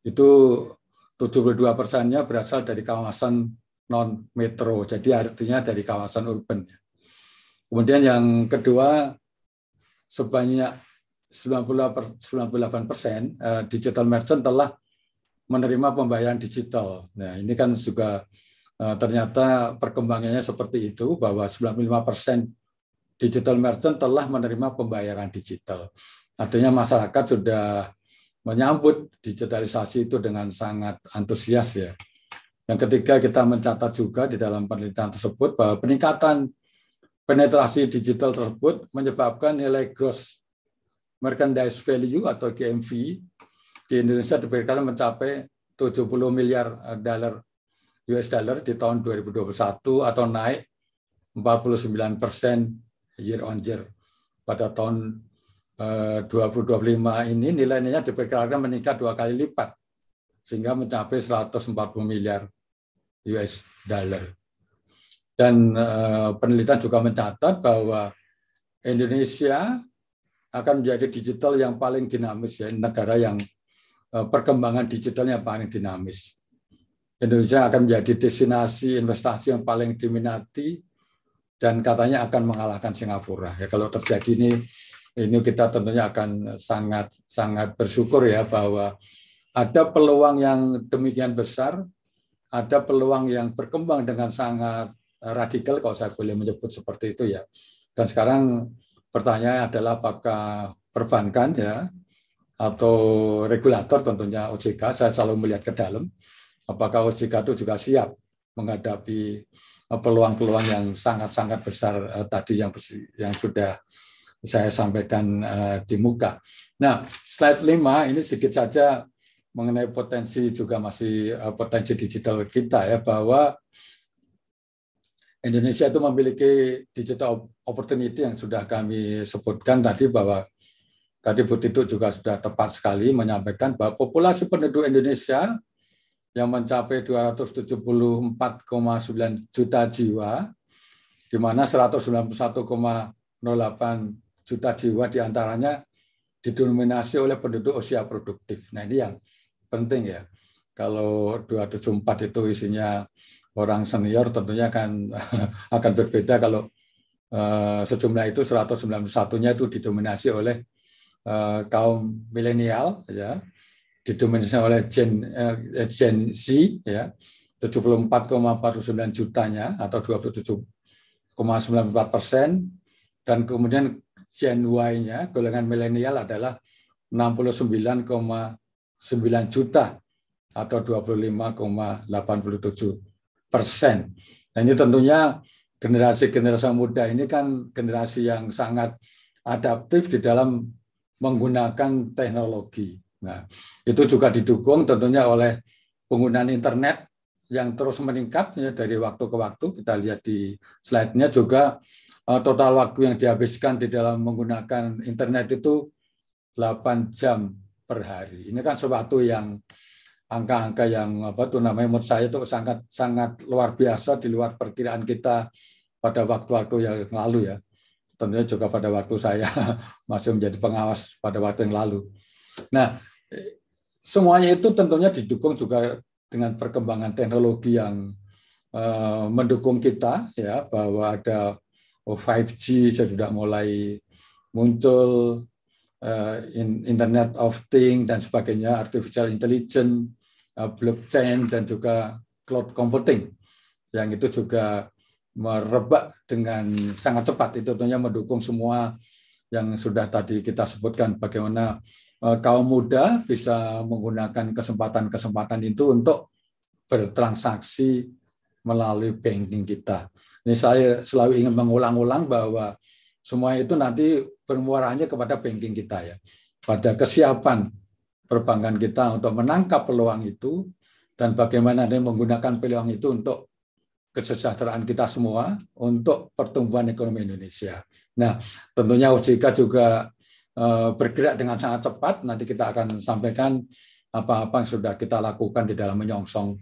Itu 72 persennya berasal dari kawasan non metro, jadi artinya dari kawasan urban. Kemudian yang kedua sebanyak 98 persen eh, digital merchant telah menerima pembayaran digital. Nah ini kan juga Eh, ternyata perkembangannya seperti itu bahwa 95% digital merchant telah menerima pembayaran digital. Artinya masyarakat sudah menyambut digitalisasi itu dengan sangat antusias ya. Yang ketiga kita mencatat juga di dalam penelitian tersebut bahwa peningkatan penetrasi digital tersebut menyebabkan nilai gross merchandise value atau GMV di Indonesia diperkirakan mencapai 70 miliar dolar US dollar di tahun 2021 atau naik 49 persen year on year. Pada tahun 2025 eh, ini nilainya diperkirakan meningkat dua kali lipat sehingga mencapai 140 miliar US dollar. Dan eh, penelitian juga mencatat bahwa Indonesia akan menjadi digital yang paling dinamis ya negara yang eh, perkembangan digitalnya paling dinamis. Indonesia akan menjadi destinasi investasi yang paling diminati dan katanya akan mengalahkan Singapura. Ya kalau terjadi ini ini kita tentunya akan sangat sangat bersyukur ya bahwa ada peluang yang demikian besar, ada peluang yang berkembang dengan sangat radikal kalau saya boleh menyebut seperti itu ya. Dan sekarang pertanyaannya adalah apakah perbankan ya atau regulator tentunya OJK saya selalu melihat ke dalam apakah OJK itu juga siap menghadapi eh, peluang-peluang yang sangat-sangat besar uh, tadi yang yang sudah saya sampaikan uh, di muka. Nah, slide lima ini sedikit saja mengenai potensi juga masih uh, potensi digital kita ya bahwa Indonesia itu memiliki digital opportunity yang sudah kami sebutkan tadi bahwa tadi Bu Tito juga sudah tepat sekali menyampaikan bahwa populasi penduduk Indonesia yang mencapai 274,9 juta jiwa, di mana 191,08 juta jiwa diantaranya didominasi oleh penduduk usia produktif. Nah ini yang penting ya. Kalau 274 itu isinya orang senior tentunya akan (laughs) akan berbeda kalau uh, sejumlah itu 191-nya itu didominasi oleh uh, kaum milenial ya didominasi oleh Gen uh, Gen Z ya 74,49 jutanya atau 27,94 persen dan kemudian Gen Y-nya golongan milenial adalah 69,9 juta atau 25,87 persen. Dan ini tentunya generasi-generasi muda ini kan generasi yang sangat adaptif di dalam menggunakan teknologi Nah, itu juga didukung tentunya oleh penggunaan internet yang terus meningkat ya, dari waktu ke waktu. Kita lihat di slide-nya juga eh, total waktu yang dihabiskan di dalam menggunakan internet itu 8 jam per hari. Ini kan sesuatu yang angka-angka yang apa tuh namanya menurut saya itu sangat sangat luar biasa di luar perkiraan kita pada waktu-waktu yang lalu ya. Tentunya juga pada waktu saya (laughs) masih menjadi pengawas pada waktu yang lalu. Nah, semuanya itu tentunya didukung juga dengan perkembangan teknologi yang uh, mendukung kita ya bahwa ada 5G sudah mulai muncul uh, in Internet of thing dan sebagainya artificial intelligence uh, blockchain dan juga cloud computing yang itu juga merebak dengan sangat cepat itu tentunya mendukung semua yang sudah tadi kita sebutkan bagaimana Eh, kaum muda bisa menggunakan kesempatan-kesempatan itu untuk bertransaksi melalui banking kita. Ini saya selalu ingin mengulang-ulang bahwa semua itu nanti bermuaranya kepada banking kita ya. Pada kesiapan perbankan kita untuk menangkap peluang itu dan bagaimana dia menggunakan peluang itu untuk kesejahteraan kita semua, untuk pertumbuhan ekonomi Indonesia. Nah, tentunya OJK juga Eh, bergerak dengan sangat cepat. Nanti kita akan sampaikan apa-apa yang sudah kita lakukan di dalam menyongsong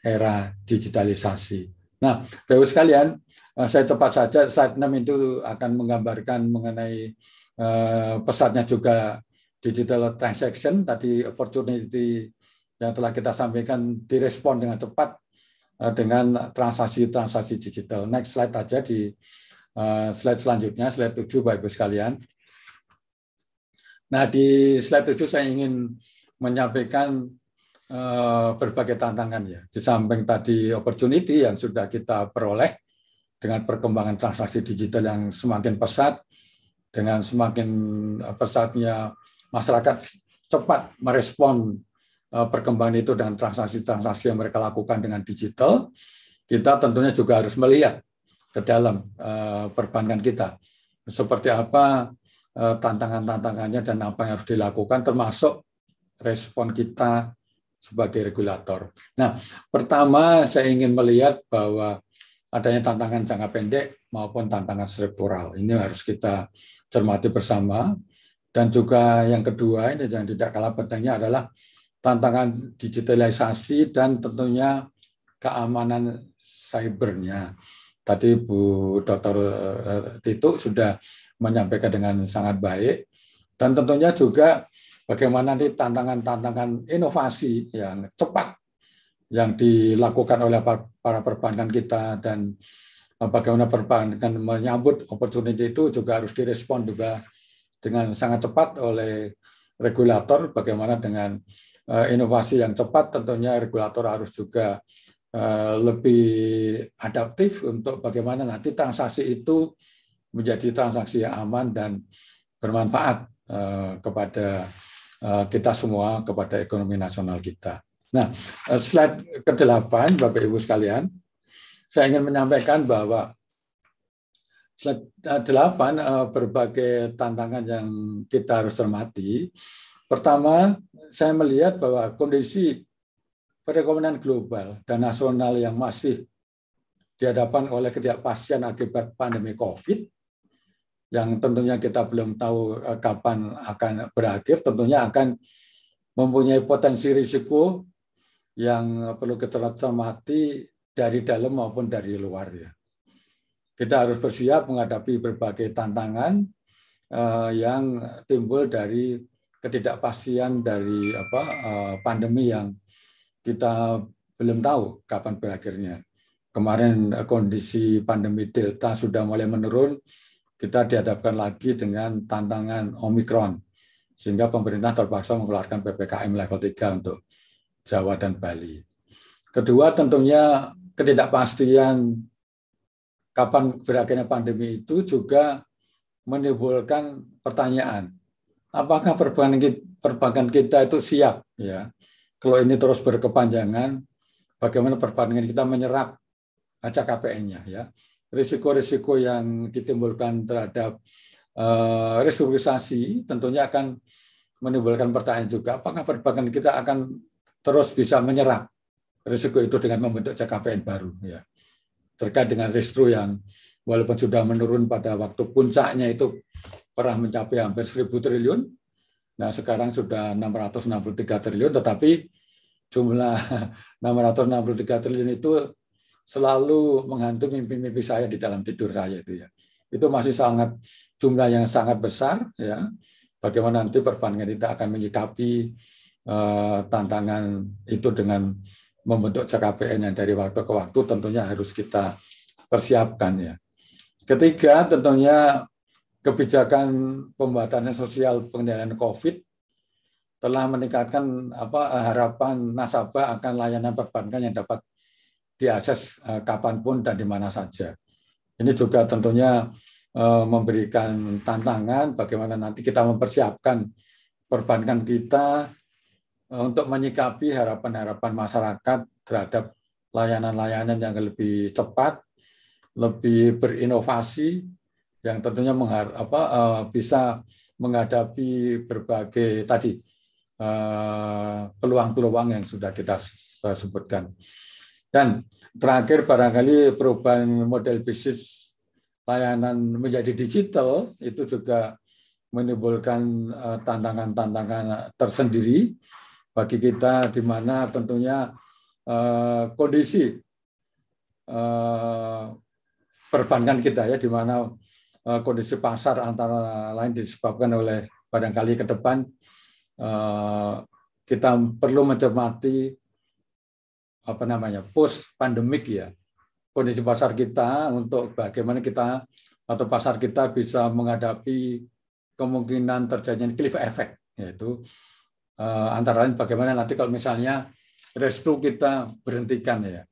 era digitalisasi. Nah, Bapak sekalian, eh, saya cepat saja slide 6 itu akan menggambarkan mengenai eh, pesatnya juga digital transaction tadi opportunity yang telah kita sampaikan direspon dengan cepat dengan transaksi-transaksi digital. Next slide aja di slide selanjutnya, slide 7 Bapak Ibu sekalian. Nah, di slide 7 saya ingin menyampaikan eh, berbagai tantangan ya. Di samping tadi opportunity yang sudah kita peroleh dengan perkembangan transaksi digital yang semakin pesat, dengan semakin eh, pesatnya masyarakat cepat merespon eh, perkembangan itu dan transaksi-transaksi yang mereka lakukan dengan digital, kita tentunya juga harus melihat ke dalam perbankan kita. Seperti apa Eh, tantangan-tantangannya dan apa yang harus dilakukan termasuk respon kita sebagai regulator. Nah, pertama saya ingin melihat bahwa adanya tantangan jangka pendek maupun tantangan struktural. Ini harus kita cermati bersama. Dan juga yang kedua, ini yang tidak kalah pentingnya adalah tantangan digitalisasi dan tentunya keamanan cybernya. Tadi Bu Dr. Eh, Tito sudah menyampaikan dengan sangat baik dan tentunya juga bagaimana nanti tantangan-tantangan inovasi yang cepat yang dilakukan oleh para perbankan kita dan eh, bagaimana perbankan menyambut opportunity itu juga harus direspon juga dengan sangat cepat oleh regulator bagaimana dengan eh, inovasi yang cepat tentunya regulator harus juga eh, lebih adaptif untuk bagaimana nanti transaksi itu menjadi transaksi yang aman dan bermanfaat eh, kepada eh, kita semua, kepada ekonomi nasional kita. Nah, eh, slide ke-8, Bapak-Ibu sekalian, saya ingin menyampaikan bahwa slide 8 berbagai tantangan yang kita harus cermati. Pertama, saya melihat bahwa kondisi perekonomian global dan nasional yang masih dihadapan oleh ketidakpastian akibat pandemi COVID yang tentunya kita belum tahu eh, kapan akan berakhir, tentunya akan mempunyai potensi risiko yang eh, perlu kita cermati dari dalam maupun dari luar ya. Kita harus bersiap menghadapi berbagai tantangan eh, yang timbul dari ketidakpastian dari apa pandemi yang kita belum tahu kapan berakhirnya. Kemarin kondisi pandemi Delta sudah mulai menurun, kita dihadapkan lagi dengan tantangan Omikron, sehingga pemerintah terpaksa mengeluarkan PPKM level 3 untuk Jawa dan Bali. Kedua tentunya ketidakpastian kapan berakhirnya pandemi itu juga menimbulkan pertanyaan, apakah perbankan kita, itu siap ya? Kalau ini terus berkepanjangan, bagaimana perbankan kita menyerap kpn nya ya? risiko-risiko yang ditimbulkan terhadap eh, restrukturisasi tentunya akan menimbulkan pertanyaan juga apakah perbankan kita akan terus bisa menyerap risiko itu dengan membentuk CKPN baru ya terkait dengan restru yang walaupun sudah menurun pada waktu puncaknya itu pernah mencapai hampir 1000 triliun nah sekarang sudah 663 triliun tetapi jumlah 663 (laughs) triliun itu selalu menghantui mimpi-mimpi saya di dalam tidur saya itu ya. Itu masih sangat jumlah yang sangat besar ya. Bagaimana nanti perbandingan kita akan menyikapi uh, tantangan itu dengan membentuk CKPN yang dari waktu ke waktu tentunya harus kita persiapkan ya. Ketiga tentunya kebijakan pembatasan sosial pengendalian COVID telah meningkatkan apa harapan nasabah akan layanan perbankan yang dapat diakses eh, kapanpun dan di mana saja. Ini juga tentunya eh, memberikan tantangan bagaimana nanti kita mempersiapkan perbankan kita eh, untuk menyikapi harapan-harapan masyarakat terhadap layanan-layanan yang lebih cepat, lebih berinovasi, yang tentunya apa, bisa menghadapi berbagai tadi peluang-peluang yang sudah kita sebutkan. Dan terakhir barangkali perubahan model bisnis layanan menjadi digital itu juga menimbulkan eh, tantangan-tantangan tersendiri bagi kita di mana tentunya eh, kondisi eh, perbankan kita ya di mana kondisi pasar antara lain disebabkan oleh barangkali ke depan kita perlu mencermati apa namanya post pandemik ya kondisi pasar kita untuk bagaimana kita atau pasar kita bisa menghadapi kemungkinan terjadinya cliff effect yaitu eh, antara lain bagaimana nanti kalau misalnya restu kita berhentikan ya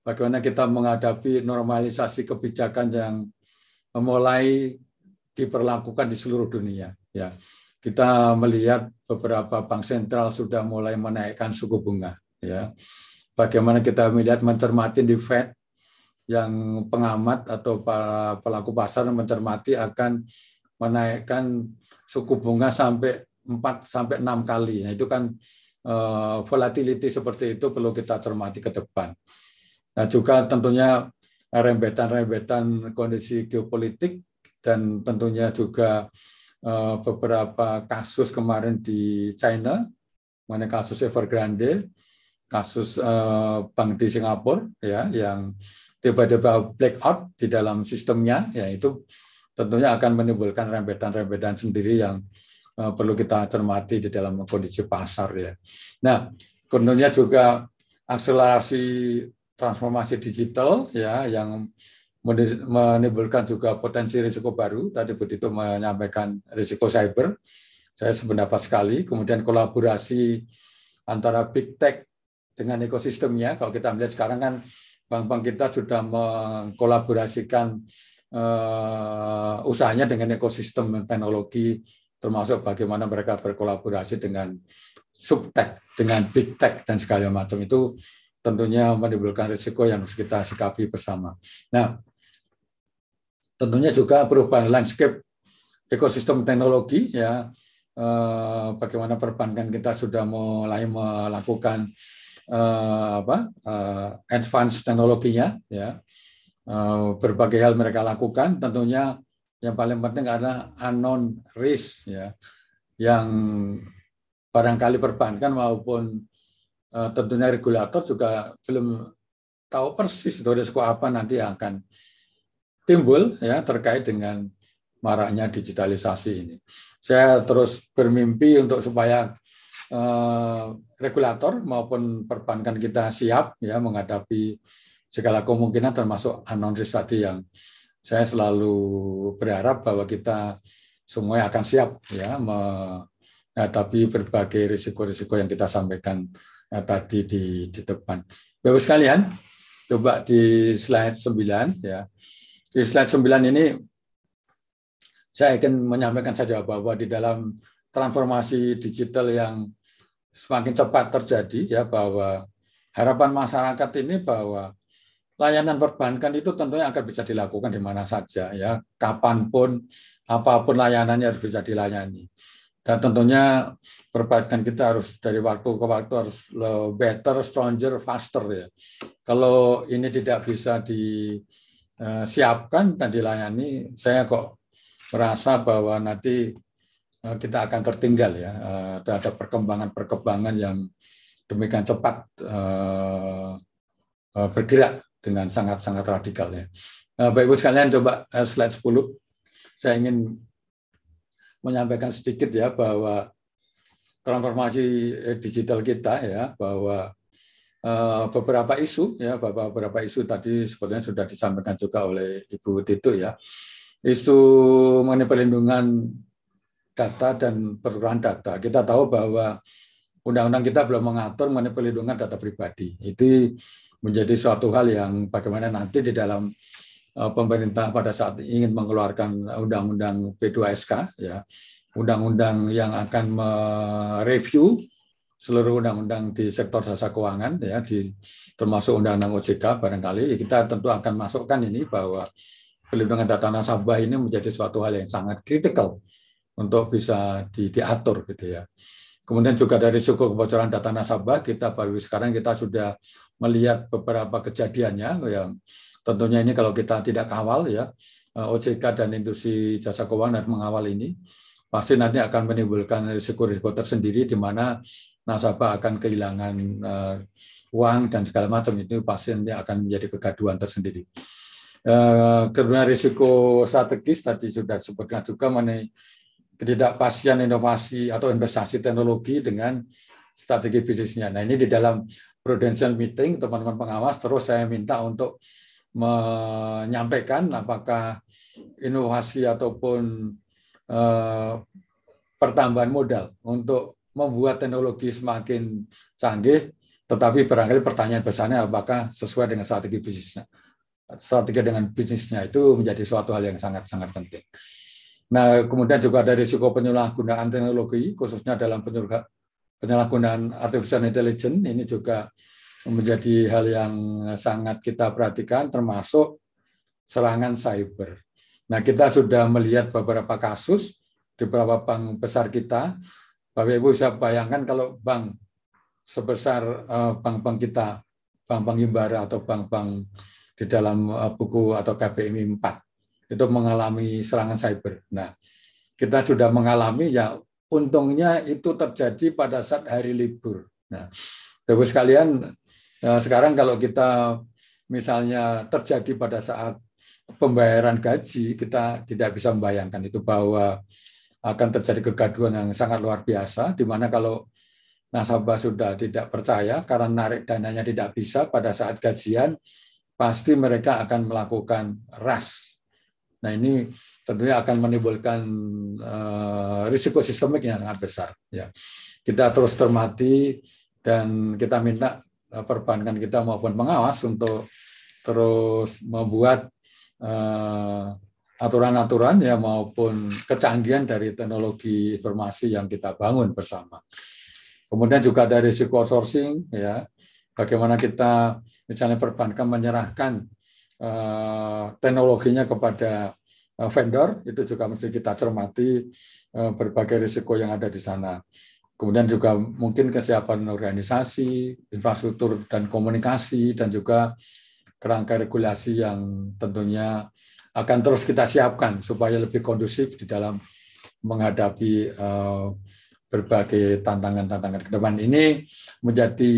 bagaimana kita menghadapi normalisasi kebijakan yang mulai diperlakukan di seluruh dunia ya kita melihat beberapa bank sentral sudah mulai menaikkan suku bunga ya bagaimana kita melihat mencermati di Fed yang pengamat atau para pelaku pasar mencermati akan menaikkan suku bunga sampai 4 sampai 6 kali. Nah, itu kan uh, volatility seperti itu perlu kita cermati ke depan. Nah, juga tentunya rembetan-rembetan kondisi geopolitik dan tentunya juga uh, beberapa kasus kemarin di China, mengenai kasus Evergrande, kasus uh, bank di Singapura ya yang tiba-tiba blackout di dalam sistemnya ya itu tentunya akan menimbulkan rembetan-rembetan sendiri yang uh, perlu kita cermati di dalam kondisi pasar ya. Nah, tentunya juga akselerasi transformasi digital ya yang menimbulkan juga potensi risiko baru. Tadi begitu menyampaikan risiko cyber, saya sependapat sekali. Kemudian kolaborasi antara big tech dengan ekosistemnya. Kalau kita melihat sekarang kan bank-bank kita sudah mengkolaborasikan eh, usahanya dengan ekosistem teknologi, termasuk bagaimana mereka berkolaborasi dengan subtech, dengan big tech dan segala macam itu tentunya menimbulkan risiko yang harus kita sikapi bersama. Nah, tentunya juga perubahan landscape ekosistem teknologi ya eh, bagaimana perbankan kita sudah mulai melakukan uh, apa, uh, advance teknologinya, ya uh, berbagai hal mereka lakukan. Tentunya yang paling penting adalah unknown risk, ya yang barangkali perbankan maupun uh, tentunya regulator juga belum tahu persis itu risiko apa nanti yang akan timbul ya terkait dengan maraknya digitalisasi ini. Saya terus bermimpi untuk supaya Eh, regulator maupun perbankan kita siap ya menghadapi segala kemungkinan termasuk anon risk tadi yang saya selalu berharap bahwa kita semua akan siap ya menghadapi berbagai risiko-risiko yang kita sampaikan eh, tadi di, di depan. Bapak sekalian, coba di slide 9 ya. Di slide 9 ini saya ingin menyampaikan saja bahwa di dalam transformasi digital yang semakin cepat terjadi ya bahwa harapan masyarakat ini bahwa layanan perbankan itu tentunya akan bisa dilakukan di mana saja ya kapanpun apapun layanannya harus bisa dilayani dan tentunya perbankan kita harus dari waktu ke waktu harus better stronger faster ya kalau ini tidak bisa disiapkan eh, dan dilayani saya kok merasa bahwa nanti Eh, kita akan tertinggal ya eh, terhadap perkembangan-perkembangan yang demikian cepat eh, bergerak dengan sangat-sangat radikal ya. Baik Ibu sekalian coba slide 10. Saya ingin menyampaikan sedikit ya bahwa transformasi digital kita ya bahwa beberapa isu ya beberapa isu tadi sebetulnya sudah disampaikan juga oleh Ibu Tito ya isu mengenai perlindungan data dan perluan data. Kita tahu bahwa undang-undang kita belum mengatur mengenai pelindungan data pribadi. Itu menjadi suatu hal yang bagaimana nanti di dalam eh, pemerintah pada saat ingin mengeluarkan undang-undang P2SK ya, undang-undang yang akan mereview seluruh undang-undang di sektor jasa keuangan ya di termasuk undang-undang OJK barangkali ya, kita tentu akan masukkan ini bahwa pelindungan data nasabah ini menjadi suatu hal yang sangat kritikal untuk bisa di, diatur gitu ya. Kemudian juga dari suku kebocoran data nasabah kita baru sekarang kita sudah melihat beberapa kejadiannya ya. Tentunya ini kalau kita tidak kawal ya eh, OJK dan industri jasa keuangan harus mengawal ini pasti nanti akan menimbulkan risiko-risiko tersendiri di mana nasabah akan kehilangan uh, uang dan segala macam itu pasti nanti akan menjadi kegaduhan tersendiri. Uh, eh, kedua risiko strategis tadi sudah disebutkan juga mengenai ketidakpastian inovasi atau investasi teknologi dengan strategi bisnisnya. Nah ini di dalam prudential meeting teman-teman pengawas terus saya minta untuk menyampaikan apakah inovasi ataupun eh, pertambahan modal untuk membuat teknologi semakin canggih, tetapi barangkali pertanyaan besarnya apakah sesuai dengan strategi bisnisnya. Strategi dengan bisnisnya itu menjadi suatu hal yang sangat-sangat penting. Nah, kemudian juga ada risiko penyalahgunaan teknologi, khususnya dalam penyalahgunaan artificial intelligence. Ini juga menjadi hal yang sangat kita perhatikan, termasuk serangan cyber. Nah, kita sudah melihat beberapa kasus di beberapa bank besar kita. Bapak Ibu bisa bayangkan kalau bank sebesar eh, bank-bank kita, bank-bank Himbara atau bank-bank di dalam eh, buku atau KPMI 4 itu mengalami serangan cyber. Nah, kita sudah mengalami ya untungnya itu terjadi pada saat hari libur. Nah, Bapak sekalian, eh, sekarang kalau kita misalnya terjadi pada saat pembayaran gaji, kita tidak bisa membayangkan itu bahwa akan terjadi kegaduhan yang sangat luar biasa, di mana kalau nasabah sudah tidak percaya karena narik dananya tidak bisa pada saat gajian, pasti mereka akan melakukan ras Nah ini tentunya akan menimbulkan uh, risiko sistemik yang sangat besar. Ya. Kita terus termati dan kita minta eh, perbankan kita maupun pengawas untuk terus membuat aturan eh, aturan-aturan ya maupun kecanggihan dari teknologi informasi yang kita bangun bersama. Kemudian juga dari risiko outsourcing ya, bagaimana kita misalnya perbankan menyerahkan Eh, teknologinya kepada eh, vendor itu juga mesti kita cermati eh, berbagai risiko yang ada di sana. Kemudian juga mungkin kesiapan organisasi, infrastruktur dan komunikasi dan juga kerangka regulasi yang tentunya akan terus kita siapkan supaya lebih kondusif di dalam menghadapi berbagai tantangan-tantangan ke depan ini menjadi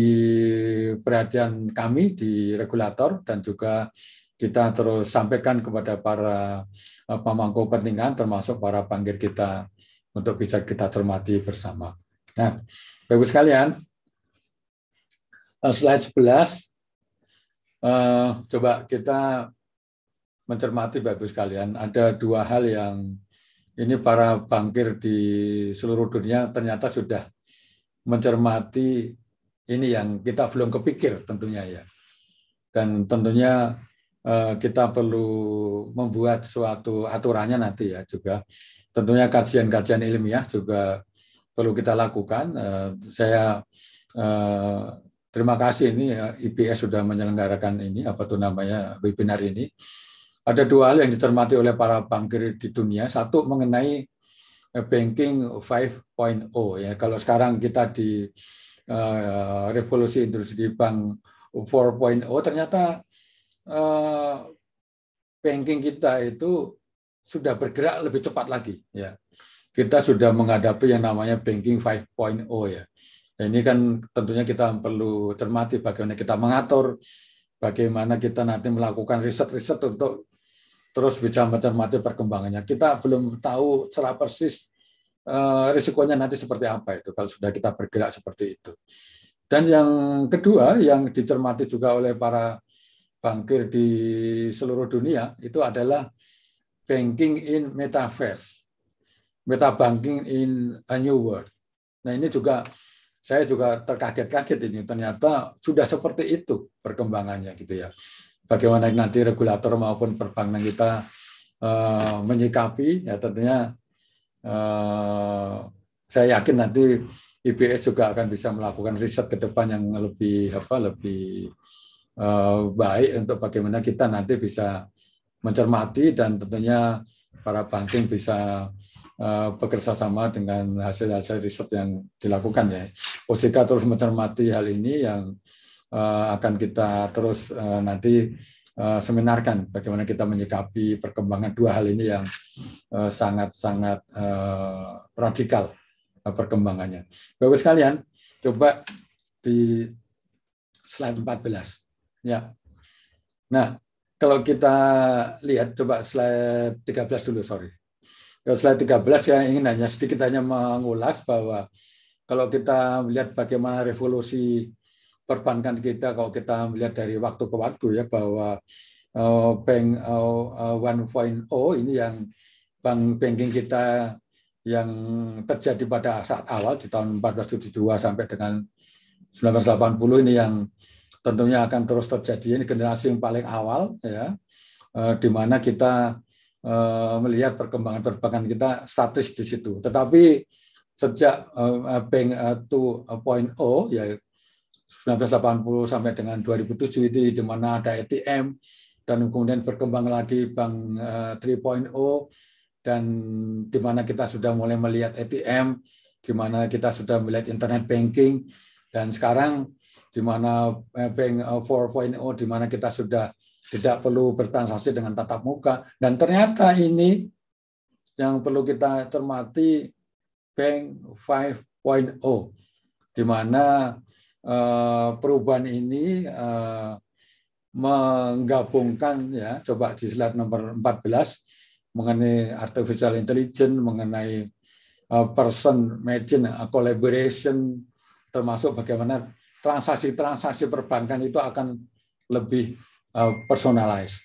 perhatian kami di regulator dan juga kita terus sampaikan kepada para eh, pemangku kepentingan termasuk para panggil kita untuk bisa kita cermati bersama. Nah, bagus sekalian, eh, slide 11 eh, coba kita mencermati bagus sekalian ada dua hal yang ini para bangkir di seluruh dunia ternyata sudah mencermati ini yang kita belum kepikir tentunya ya. Dan tentunya Eh, kita perlu membuat suatu aturannya nanti ya juga. Tentunya kajian-kajian ilmiah juga perlu kita lakukan. Eh, saya eh, terima kasih ini ya, IPS sudah menyelenggarakan ini apa tuh namanya webinar ini. Ada dua hal yang dicermati oleh para bankir di dunia. Satu mengenai banking 5.0 ya. Kalau sekarang kita di revolusi industri bank 4.0 ternyata Eh, banking kita itu sudah bergerak lebih cepat lagi ya. Kita sudah menghadapi yang namanya banking 5.0 ya. Ini kan tentunya kita perlu cermati bagaimana kita mengatur, bagaimana kita nanti melakukan riset-riset untuk terus bisa mencermati perkembangannya. Kita belum tahu secara persis eh, risikonya nanti seperti apa itu kalau sudah kita bergerak seperti itu. Dan yang kedua yang dicermati juga oleh para bankir di seluruh dunia itu adalah banking in metaverse, meta banking in a new world. Nah ini juga saya juga terkaget-kaget ini ternyata sudah seperti itu perkembangannya gitu ya. Bagaimana nanti regulator maupun perbankan kita uh, menyikapi ya tentunya uh, saya yakin nanti IBS juga akan bisa melakukan riset ke depan yang lebih apa lebih Eh, baik untuk bagaimana kita nanti bisa mencermati dan tentunya para banking bisa eh, bekerja sama dengan hasil-hasil riset yang dilakukan ya. OJK terus mencermati hal ini yang eh, akan kita terus nanti seminarkan bagaimana kita menyikapi perkembangan dua hal ini yang sangat-sangat radikal perkembangannya. Bapak sekalian, coba di slide 14. Ya. Nah, kalau kita lihat coba slide 13 dulu, sorry. Kalau slide 13 saya ingin hanya sedikit hanya mengulas bahwa kalau kita melihat bagaimana revolusi perbankan kita kalau kita melihat dari waktu ke waktu ya bahwa eh, bank 1.0 eh, eh, ini yang bank banking kita yang terjadi pada saat awal di tahun 1472 sampai dengan 1980 ini yang tentunya akan terus terjadi ini generasi yang paling awal ya eh, di mana kita eh, melihat perkembangan perbankan kita statis di situ. Tetapi sejak eh, Bank 2.0 ya 1980 sampai dengan 2007 itu di mana ada ATM dan kemudian berkembang lagi Bank 3.0 dan di mana kita sudah mulai melihat ATM, di mana kita sudah melihat internet banking dan sekarang di mana eh, eh, mapping 4.0 di mana kita sudah tidak perlu bertransaksi dengan tatap muka dan ternyata ini yang perlu kita cermati bank 5.0 di mana eh, perubahan ini menggabungkan ya coba di slide nomor 14 mengenai artificial intelligence mengenai person machine collaboration termasuk bagaimana transaksi-transaksi perbankan itu akan lebih eh, personalized.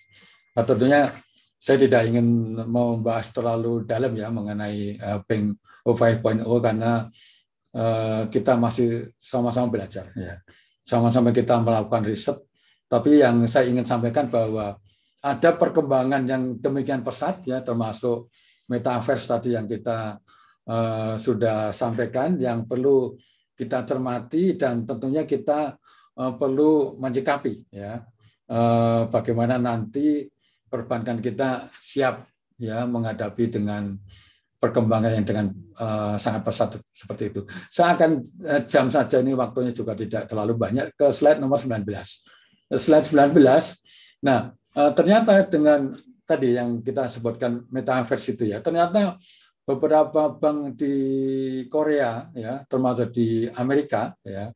Nah, tentunya saya tidak ingin membahas terlalu dalam ya mengenai eh, Bank 5.0 karena eh, kita masih sama-sama belajar ya. Sama-sama kita melakukan riset. Tapi yang saya ingin sampaikan bahwa ada perkembangan yang demikian pesat ya termasuk metaverse tadi yang kita sudah sampaikan yang perlu kita cermati dan tentunya kita eh, perlu menjikapi ya eh, bagaimana nanti perbankan kita siap ya menghadapi dengan perkembangan yang dengan eh, sangat pesat seperti itu. Saya akan jam saja ini waktunya juga tidak terlalu banyak ke slide nomor 19. Slide 19. Nah, ternyata dengan tadi yang kita sebutkan metaverse itu ya, ternyata beberapa bank di Korea ya termasuk di Amerika ya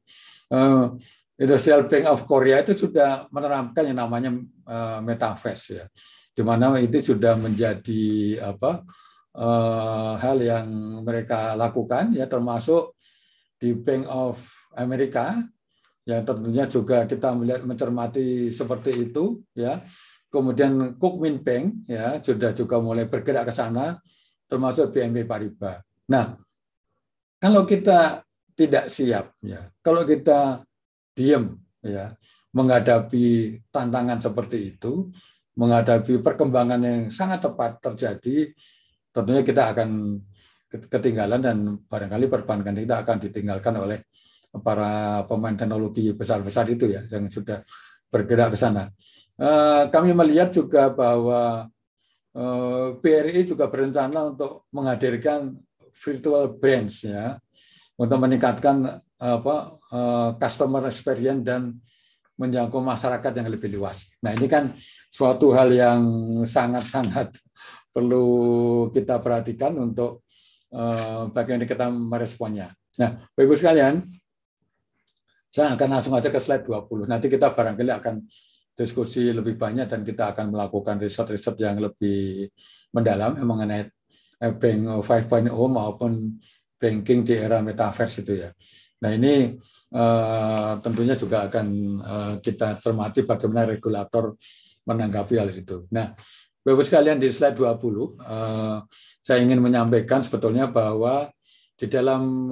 uh, Industrial Bank of Korea itu sudah menerapkan yang namanya uh, eh, metaverse ya di mana itu sudah menjadi apa uh, hal yang mereka lakukan ya termasuk di Bank of Amerika ya tentunya juga kita melihat mencermati seperti itu ya kemudian Kukmin Bank ya sudah juga mulai bergerak ke sana termasuk BNP Paribas. Nah, kalau kita tidak siap, ya, kalau kita diem ya, menghadapi tantangan seperti itu, menghadapi perkembangan yang sangat cepat terjadi, tentunya kita akan ketinggalan dan barangkali perbankan kita akan ditinggalkan oleh para pemain teknologi besar-besar itu ya yang sudah bergerak ke sana. Eh, kami melihat juga bahwa BRI eh, juga berencana untuk menghadirkan virtual brands ya untuk meningkatkan apa eh, customer experience dan menjangkau masyarakat yang lebih luas. Nah ini kan suatu hal yang sangat-sangat perlu kita perhatikan untuk eh, bagaimana kita meresponnya. Nah, Bapak-Ibu sekalian, saya akan langsung aja ke slide 20. Nanti kita barangkali akan diskusi lebih banyak dan kita akan melakukan riset-riset yang lebih mendalam mengenai eh, bank 5.0 eh, maupun banking di era metaverse itu ya. Nah ini eh, tentunya juga akan kita cermati bagaimana regulator menanggapi hal itu. Nah, Bapak sekalian di slide 20, saya ingin menyampaikan sebetulnya bahwa di dalam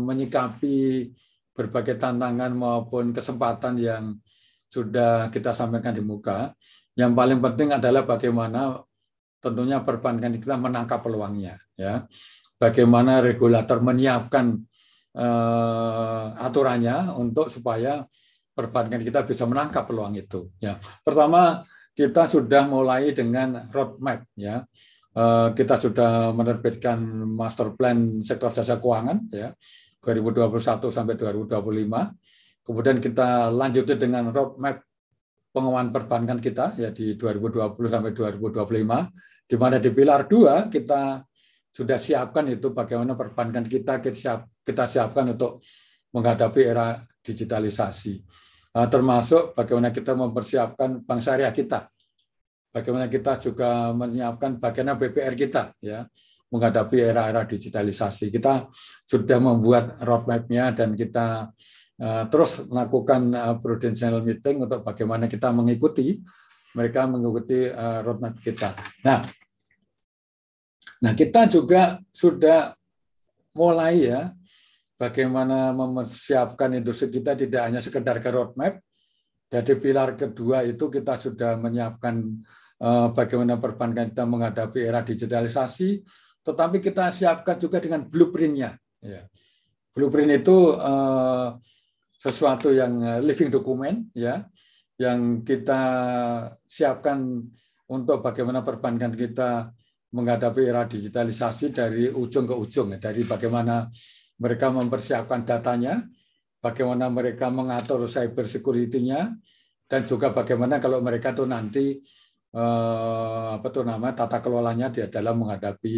menyikapi berbagai tantangan maupun kesempatan yang sudah kita sampaikan di muka. Yang paling penting adalah bagaimana tentunya perbankan kita menangkap peluangnya ya. Bagaimana regulator menyiapkan uh, aturannya untuk supaya perbankan kita bisa menangkap peluang itu ya. Pertama, kita sudah mulai dengan roadmap ya. Uh, kita sudah menerbitkan master plan sektor jasa keuangan ya 2021 sampai 2025 Kemudian kita lanjutkan dengan roadmap penguatan perbankan kita ya di 2020 sampai 2025 di mana di pilar 2 kita sudah siapkan itu bagaimana perbankan kita kita, siap, kita siapkan untuk menghadapi era digitalisasi nah, termasuk bagaimana kita mempersiapkan bank syariah kita bagaimana kita juga menyiapkan bagaimana BPR kita ya menghadapi era-era digitalisasi kita sudah membuat roadmap-nya dan kita Eh, terus melakukan eh, prudential meeting untuk bagaimana kita mengikuti mereka mengikuti eh, roadmap kita. Nah, nah kita juga sudah mulai ya bagaimana mempersiapkan industri kita tidak hanya sekedar ke roadmap. Jadi pilar kedua itu kita sudah menyiapkan bagaimana perbankan kita menghadapi era digitalisasi, tetapi kita siapkan juga dengan blueprintnya. Ya. Blueprint itu sesuatu yang eh, living dokumen ya yang kita siapkan untuk bagaimana perbankan kita menghadapi era digitalisasi dari ujung ke ujung ya, dari bagaimana mereka mempersiapkan datanya, bagaimana mereka mengatur cyber security-nya dan juga bagaimana kalau mereka tuh nanti eh, apa tuh nama tata kelolanya dia dalam menghadapi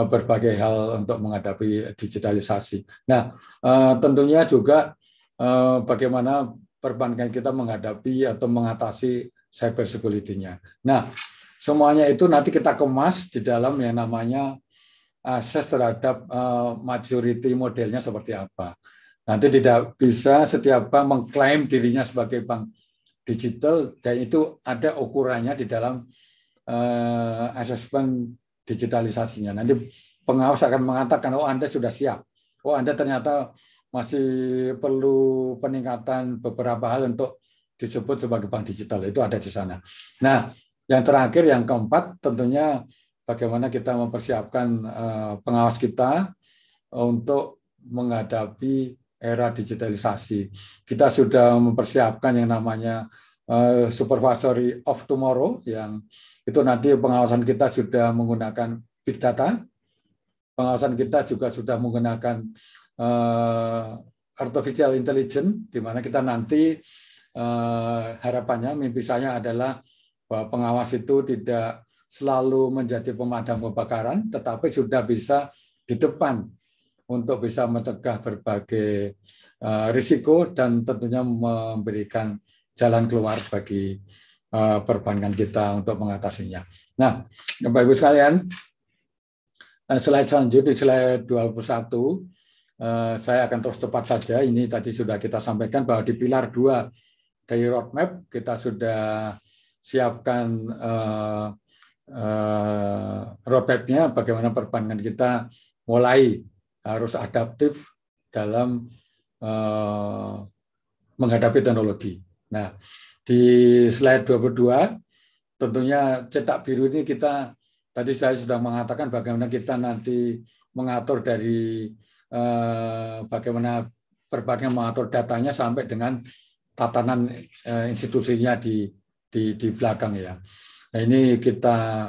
eh, berbagai hal untuk menghadapi digitalisasi. Nah, eh, tentunya juga Eh, bagaimana perbankan kita menghadapi atau mengatasi cyber security-nya. Nah, semuanya itu nanti kita kemas di dalam yang namanya akses terhadap eh, majority modelnya seperti apa. Nanti tidak bisa setiap bank mengklaim dirinya sebagai bank digital dan itu ada ukurannya di dalam eh, asesmen digitalisasinya. Nanti pengawas akan mengatakan, oh Anda sudah siap, oh Anda ternyata masih perlu peningkatan beberapa hal untuk disebut sebagai bank digital itu ada di sana. Nah, yang terakhir yang keempat tentunya bagaimana kita mempersiapkan eh, pengawas kita untuk menghadapi era digitalisasi. Kita sudah mempersiapkan yang namanya eh, supervisory of tomorrow yang itu nanti pengawasan kita sudah menggunakan big data pengawasan kita juga sudah menggunakan Eh, artificial intelligence, di mana kita nanti eh, harapannya, mimpi saya adalah bahwa pengawas itu tidak selalu menjadi pemadam kebakaran, tetapi sudah bisa di depan untuk bisa mencegah berbagai eh, risiko dan tentunya memberikan jalan keluar bagi perbankan kita untuk mengatasinya. Nah, Bapak Ibu sekalian, slide selanjutnya di slide 21 Eh, saya akan terus cepat saja. Ini tadi sudah kita sampaikan bahwa di pilar dua dari roadmap kita sudah siapkan roadmap-nya eh, eh, roadmapnya bagaimana perbankan kita mulai harus adaptif dalam menghadapi teknologi. Nah, di slide 22 tentunya cetak biru ini kita tadi saya sudah mengatakan bagaimana kita nanti mengatur dari Eh, bagaimana perbankan mengatur datanya sampai dengan tatanan eh, institusinya di di di belakang ya. Nah, ini kita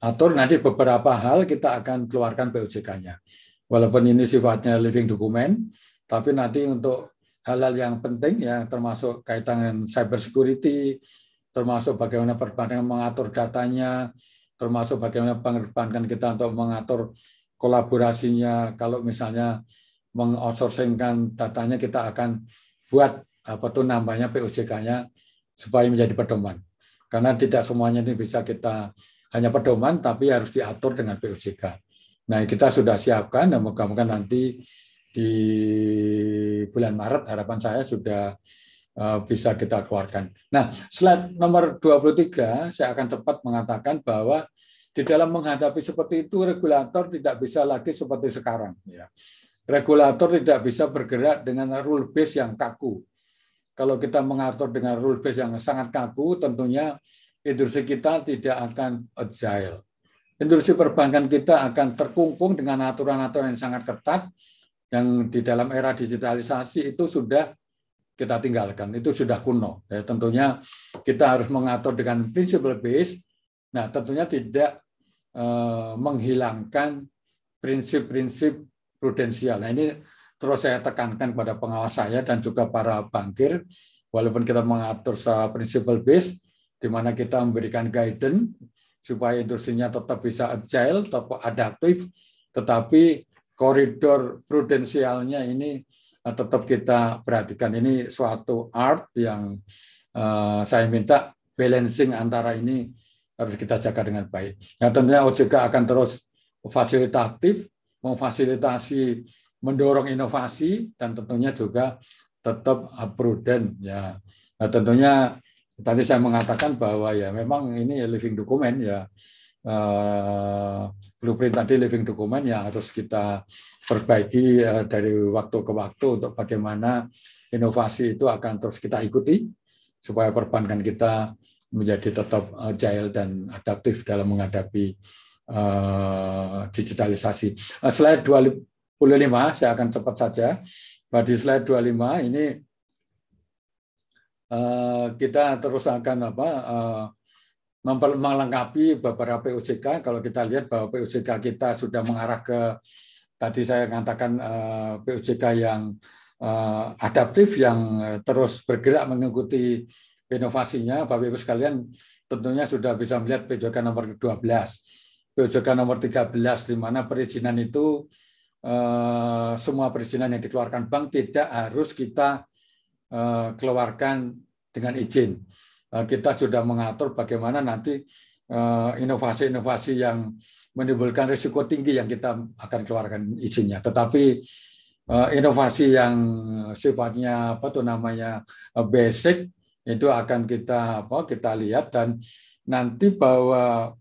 atur nanti beberapa hal kita akan keluarkan POJK-nya. Walaupun ini sifatnya living document, tapi nanti untuk hal-hal yang penting ya termasuk kaitan dengan cyber security, termasuk bagaimana perbankan mengatur datanya, termasuk bagaimana perbankan kita untuk mengatur kolaborasinya kalau misalnya mengoutsourcingkan datanya kita akan buat apa tuh nambahnya POJK-nya supaya menjadi pedoman. Karena tidak semuanya ini bisa kita hanya pedoman tapi harus diatur dengan POJK. Nah, kita sudah siapkan dan moga-moga nanti di bulan Maret harapan saya sudah eh, bisa kita keluarkan. Nah, slide nomor 23 saya akan cepat mengatakan bahwa di dalam menghadapi seperti itu, regulator tidak bisa lagi seperti sekarang. Ya. Regulator tidak bisa bergerak dengan rule base yang kaku. Kalau kita mengatur dengan rule base yang sangat kaku, tentunya industri kita tidak akan agile. Industri perbankan kita akan terkungkung dengan aturan-aturan yang sangat ketat, yang di dalam era digitalisasi itu sudah kita tinggalkan, itu sudah kuno. Ya, tentunya kita harus mengatur dengan principle base. Nah, tentunya tidak eh, menghilangkan prinsip-prinsip prudensial. Nah, ini terus saya tekankan pada pengawas saya dan juga para bankir, walaupun kita mengatur secara principle base, di mana kita memberikan guidance supaya industrinya tetap bisa agile, tetap adaptif, tetapi koridor prudensialnya ini eh, tetap kita perhatikan. Ini suatu art yang eh, saya minta balancing antara ini harus kita jaga dengan baik. Ya tentunya OJK akan terus fasilitatif, memfasilitasi, mendorong inovasi, dan tentunya juga tetap prudent. Ya, nah, tentunya tadi saya mengatakan bahwa ya memang ini living document ya eh, blueprint tadi living document yang harus kita perbaiki eh, dari waktu ke waktu untuk bagaimana inovasi itu akan terus kita ikuti supaya perbankan kita menjadi tetap eh, agile dan adaptif dalam menghadapi uh, digitalisasi. Uh, slide 25 saya akan cepat saja. Nah, di slide 25 ini uh, kita terus akan apa uh, melengkapi beberapa POJK. Kalau kita lihat bahwa POJK kita sudah mengarah ke tadi saya katakan uh, yang adaptif yang terus bergerak mengikuti inovasinya Bapak Ibu sekalian tentunya sudah bisa melihat PJK nomor 12. PJK nomor 13 di mana perizinan itu eh, semua perizinan yang dikeluarkan bank tidak harus kita eh, keluarkan dengan izin. Eh, kita sudah mengatur bagaimana nanti inovasi-inovasi yang menimbulkan risiko tinggi yang kita akan keluarkan izinnya. Tetapi inovasi yang sifatnya apa tuh namanya basic itu akan kita apa kita lihat dan nanti bahwa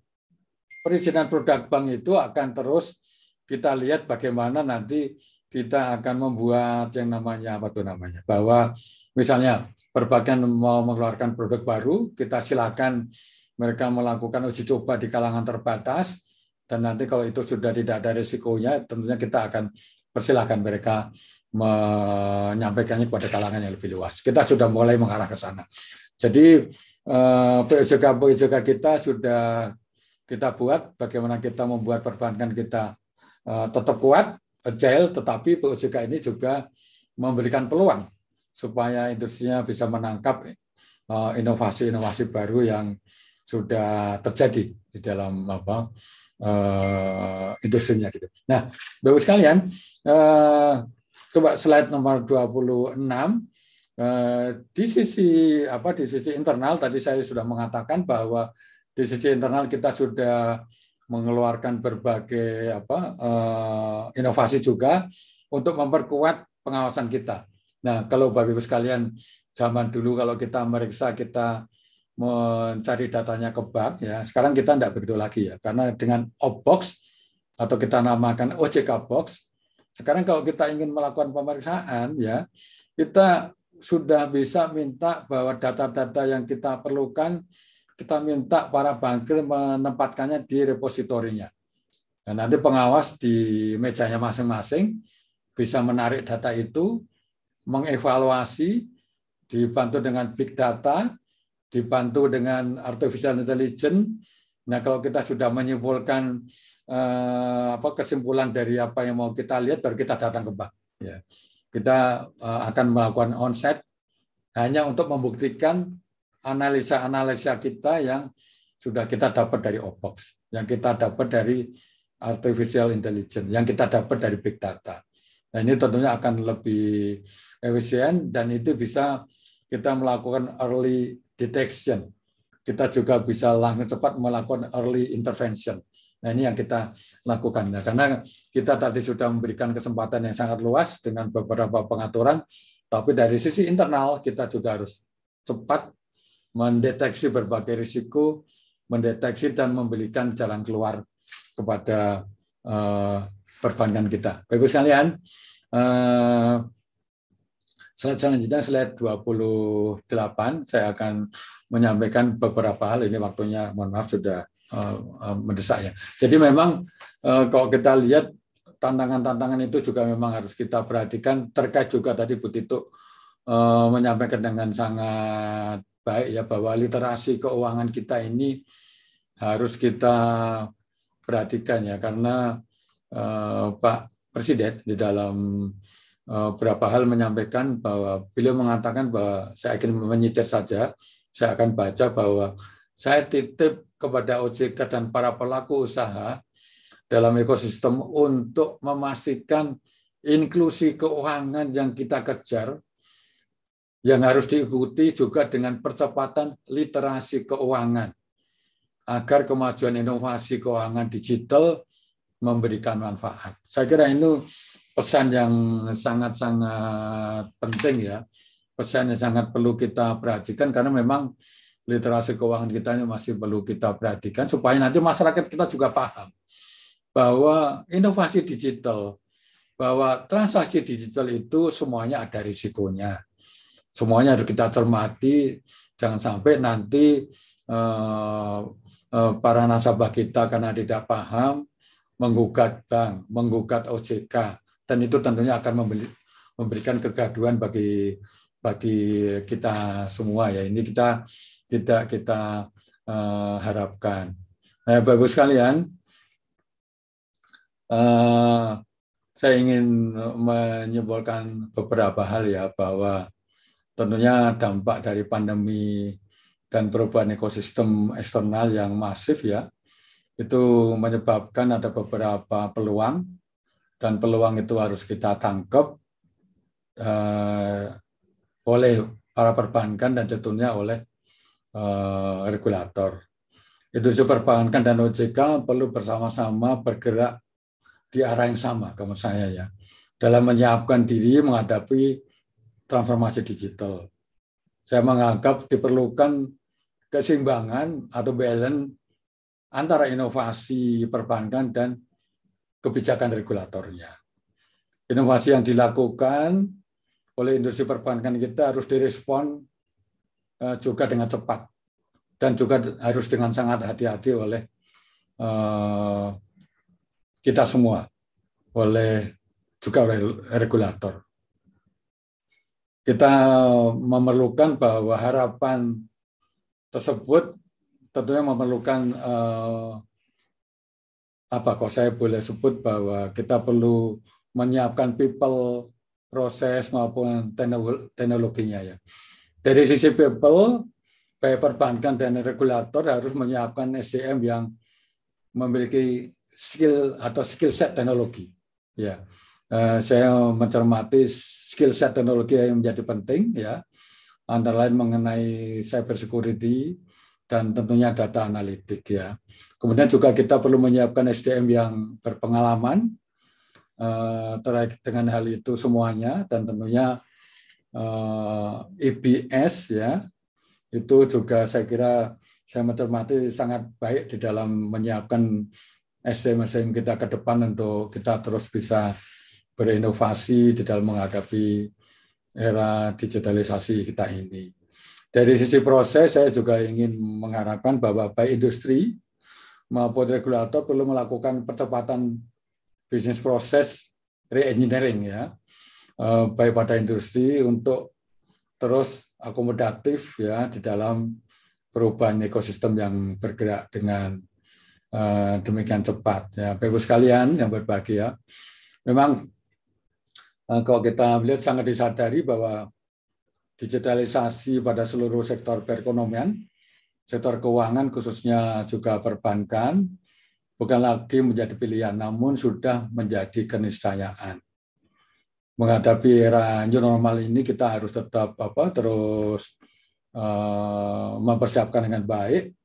perizinan produk bank itu akan terus kita lihat bagaimana nanti kita akan membuat yang namanya apa tuh namanya bahwa misalnya perbankan mau mengeluarkan produk baru kita silakan mereka melakukan uji coba di kalangan terbatas dan nanti kalau itu sudah tidak ada risikonya tentunya kita akan persilahkan mereka menyampaikannya kepada kalangan yang lebih luas. Kita sudah mulai mengarah ke sana. Jadi eh, PJK-PJK kita sudah kita buat bagaimana kita membuat perbankan kita eh, tetap kuat, agile, tetapi PJK ini juga memberikan peluang supaya industrinya bisa menangkap eh, inovasi-inovasi baru yang sudah terjadi di dalam apa industrinya gitu. Nah, bapak sekalian, Coba slide nomor 26. Eh, di sisi apa di sisi internal tadi saya sudah mengatakan bahwa di sisi internal kita sudah mengeluarkan berbagai apa eh, inovasi juga untuk memperkuat pengawasan kita. Nah, kalau Bapak Ibu sekalian zaman dulu kalau kita meriksa kita mencari datanya ke bank ya sekarang kita tidak begitu lagi ya karena dengan Obox atau kita namakan OJK Box sekarang kalau kita ingin melakukan pemeriksaan ya, kita sudah bisa minta bahwa data-data yang kita perlukan kita minta para bankir menempatkannya di repositorinya. Dan nanti pengawas di mejanya masing-masing bisa menarik data itu, mengevaluasi, dibantu dengan big data, dibantu dengan artificial intelligence. Nah, kalau kita sudah menyimpulkan Eh, apa kesimpulan dari apa yang mau kita lihat baru kita datang ke bank. Ya. Kita eh, akan melakukan onset hanya untuk membuktikan analisa-analisa kita yang sudah kita dapat dari OPOX, yang kita dapat dari artificial intelligence, yang kita dapat dari big data. Nah ini tentunya akan lebih efisien dan itu bisa kita melakukan early detection. Kita juga bisa langsung cepat melakukan early intervention. Nah ini yang kita lakukan ya. karena kita tadi sudah memberikan kesempatan yang sangat luas dengan beberapa pengaturan, tapi dari sisi internal kita juga harus cepat mendeteksi berbagai risiko, mendeteksi dan memberikan jalan keluar kepada eh, perbankan kita. Baik sekalian, eh, slide selanjutnya slide 28, saya akan menyampaikan beberapa hal. Ini waktunya, mohon maaf sudah Eh, eh, mendesak ya. Jadi memang eh, kalau kita lihat tantangan-tantangan itu juga memang harus kita perhatikan terkait juga tadi Bu Tito menyampaikan dengan sangat baik ya bahwa literasi keuangan kita ini harus kita perhatikan ya karena Pak Presiden di dalam beberapa hal menyampaikan bahwa beliau mengatakan bahwa saya ingin menyitir saja saya akan baca bahwa saya titip kepada OJK dan para pelaku usaha dalam ekosistem untuk memastikan inklusi keuangan yang kita kejar yang harus diikuti juga dengan percepatan literasi keuangan agar kemajuan inovasi keuangan digital memberikan manfaat. Saya kira ini pesan yang sangat-sangat penting ya, pesan yang sangat perlu kita perhatikan karena memang literasi keuangan kita ini masih perlu kita perhatikan supaya nanti masyarakat kita juga paham bahwa inovasi digital, bahwa transaksi digital itu semuanya ada risikonya. Semuanya harus kita cermati, jangan sampai nanti eh, eh para nasabah kita karena tidak paham menggugat bank, menggugat OJK, dan itu tentunya akan membeli, memberikan kegaduhan bagi bagi kita semua ya. Ini kita tidak kita uh, harapkan. Nah, eh, Bapak-Ibu sekalian. Uh, saya ingin menyebutkan beberapa hal ya bahwa tentunya dampak dari pandemi dan perubahan ekosistem eksternal yang masif ya itu menyebabkan ada beberapa peluang dan peluang itu harus kita tangkap eh, oleh para perbankan dan tentunya oleh uh, regulator. Industri perbankan dan OJK perlu bersama-sama bergerak di arah yang sama, kamu saya ya, dalam menyiapkan diri menghadapi transformasi digital. Saya menganggap diperlukan keseimbangan atau balance antara inovasi perbankan dan kebijakan regulatornya. Inovasi yang dilakukan oleh industri perbankan kita harus direspon Eh, juga dengan cepat dan juga harus dengan sangat hati-hati oleh eh, kita semua, oleh juga oleh regulator. Kita memerlukan bahwa harapan tersebut tentunya memerlukan eh, apa kok saya boleh sebut bahwa kita perlu menyiapkan people, proses maupun teknologinya ya. Dari sisi people, perbankan dan regulator harus menyiapkan SDM yang memiliki skill atau skill set teknologi. Ya, eh, saya mencermati skill set teknologi yang menjadi penting. Ya, antara lain mengenai cyber security dan tentunya data analitik. Ya, kemudian juga kita perlu menyiapkan SDM yang berpengalaman eh, terkait dengan hal itu semuanya dan tentunya Eh, IBS ya itu juga saya kira saya mencermati sangat baik di dalam menyiapkan SDM-SDM kita ke depan untuk kita terus bisa berinovasi di dalam menghadapi era digitalisasi kita ini. Dari sisi proses, saya juga ingin mengharapkan bahwa baik industri maupun regulator perlu melakukan percepatan bisnis proses reengineering ya Eh, baik pada industri untuk terus akomodatif ya di dalam perubahan ekosistem yang bergerak dengan eh, demikian cepat ya Bapak sekalian yang berbagi ya memang eh, kalau kita melihat sangat disadari bahwa digitalisasi pada seluruh sektor perekonomian, sektor keuangan khususnya juga perbankan, bukan lagi menjadi pilihan, namun sudah menjadi keniscayaan menghadapi era new normal ini kita harus tetap apa terus uh, mempersiapkan dengan baik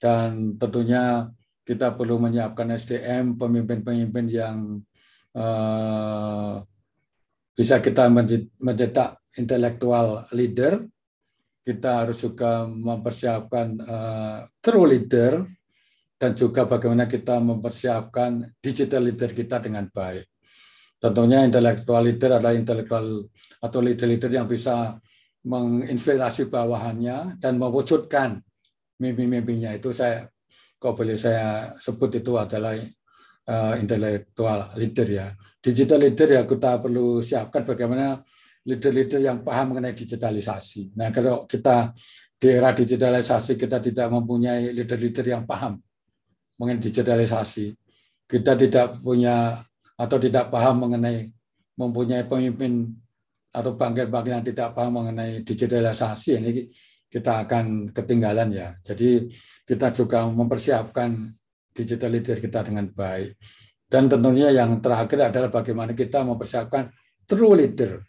dan tentunya kita perlu menyiapkan SDM pemimpin-pemimpin yang uh, bisa kita mencetak intelektual leader kita harus juga mempersiapkan uh, true leader dan juga bagaimana kita mempersiapkan digital leader kita dengan baik Tentunya intelektual leader adalah intelektual atau leader-leader yang bisa menginspirasi bawahannya dan mewujudkan mimpi-mimpinya itu saya kok boleh saya sebut itu adalah eh, intelektual leader ya. Digital leader ya kita perlu siapkan bagaimana leader-leader yang paham mengenai digitalisasi. Nah, kalau kita di era digitalisasi kita tidak mempunyai leader-leader yang paham mengenai digitalisasi, kita tidak punya atau tidak paham mengenai mempunyai pemimpin atau bangkit-bangkit yang tidak paham mengenai digitalisasi ini kita akan ketinggalan ya. Jadi kita juga mempersiapkan digital leader kita dengan baik. Dan tentunya yang terakhir adalah bagaimana kita mempersiapkan true leader.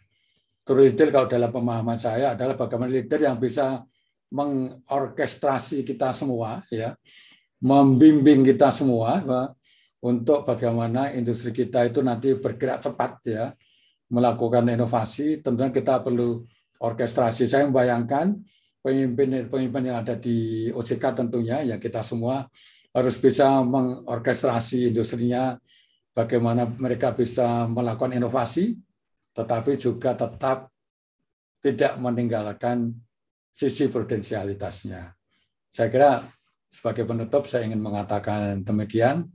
True leader kalau dalam pemahaman saya adalah bagaimana leader yang bisa mengorkestrasi kita semua ya, membimbing kita semua untuk bagaimana industri kita itu nanti bergerak cepat ya, melakukan inovasi, tentunya kita perlu orkestrasi. Saya membayangkan pemimpin-pemimpin yang ada di OJK tentunya, ya kita semua harus bisa mengorkestrasi industrinya, bagaimana mereka bisa melakukan inovasi, tetapi juga tetap tidak meninggalkan sisi prudensialitasnya. Saya kira sebagai penutup saya ingin mengatakan demikian.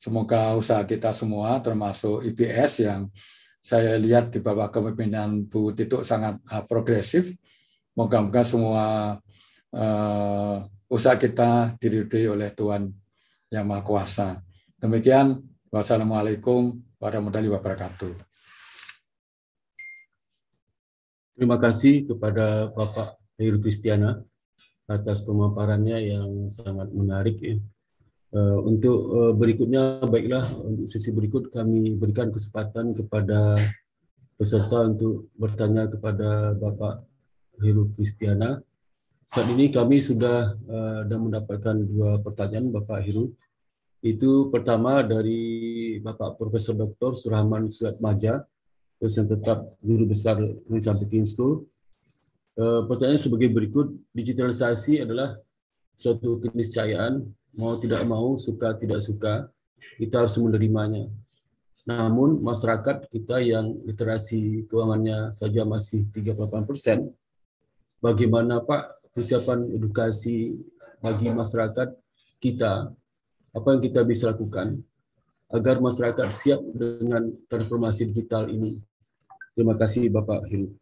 Semoga usaha kita semua termasuk IPS yang saya lihat di bawah kepemimpinan Bu Tito sangat ah, progresif. Moga-moga semua uh, usaha kita diridhoi oleh Tuhan Yang Maha Kuasa. Demikian, wassalamualaikum warahmatullahi wabarakatuh. Terima kasih kepada Bapak Heru Kristiana atas pemaparannya yang sangat menarik ya. Eh, untuk uh, berikutnya, baiklah untuk sesi berikut kami berikan kesempatan kepada peserta untuk bertanya kepada Bapak Heru Kristiana. Saat ini kami sudah uh, mendapatkan dua pertanyaan Bapak Heru. Itu pertama dari Bapak Profesor Dr. Surahman Suyatmaja, dosen tetap guru besar Universitas School. pertanyaan sebagai berikut, digitalisasi adalah suatu keniscayaan mau tidak mau, suka tidak suka, kita harus menerimanya. Namun masyarakat kita yang literasi keuangannya saja masih 38 persen, bagaimana Pak persiapan edukasi bagi masyarakat kita, apa yang kita bisa lakukan agar masyarakat siap dengan transformasi digital ini. Terima kasih Bapak Hilmi.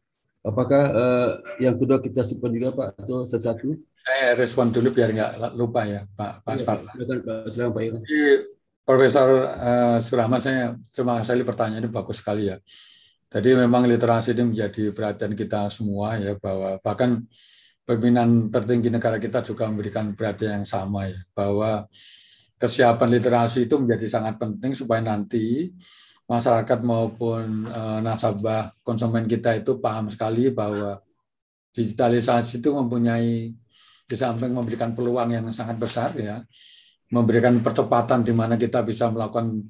Apakah uh, yang kedua kita simpan juga Pak atau satu-satu? Saya respon dulu biar nggak lupa ya Pak Pak ya, Sparta. Silakan Pak, silakan Pak Jadi, Profesor uh, eh, Surahman saya terima kasih pertanyaan ini bagus sekali ya. Jadi memang literasi ini menjadi perhatian kita semua ya bahwa bahkan pimpinan tertinggi negara kita juga memberikan perhatian yang sama ya bahwa kesiapan literasi itu menjadi sangat penting supaya nanti masyarakat maupun eh, nasabah konsumen kita itu paham sekali bahwa digitalisasi itu mempunyai di samping memberikan peluang yang sangat besar ya, memberikan percepatan di mana kita bisa melakukan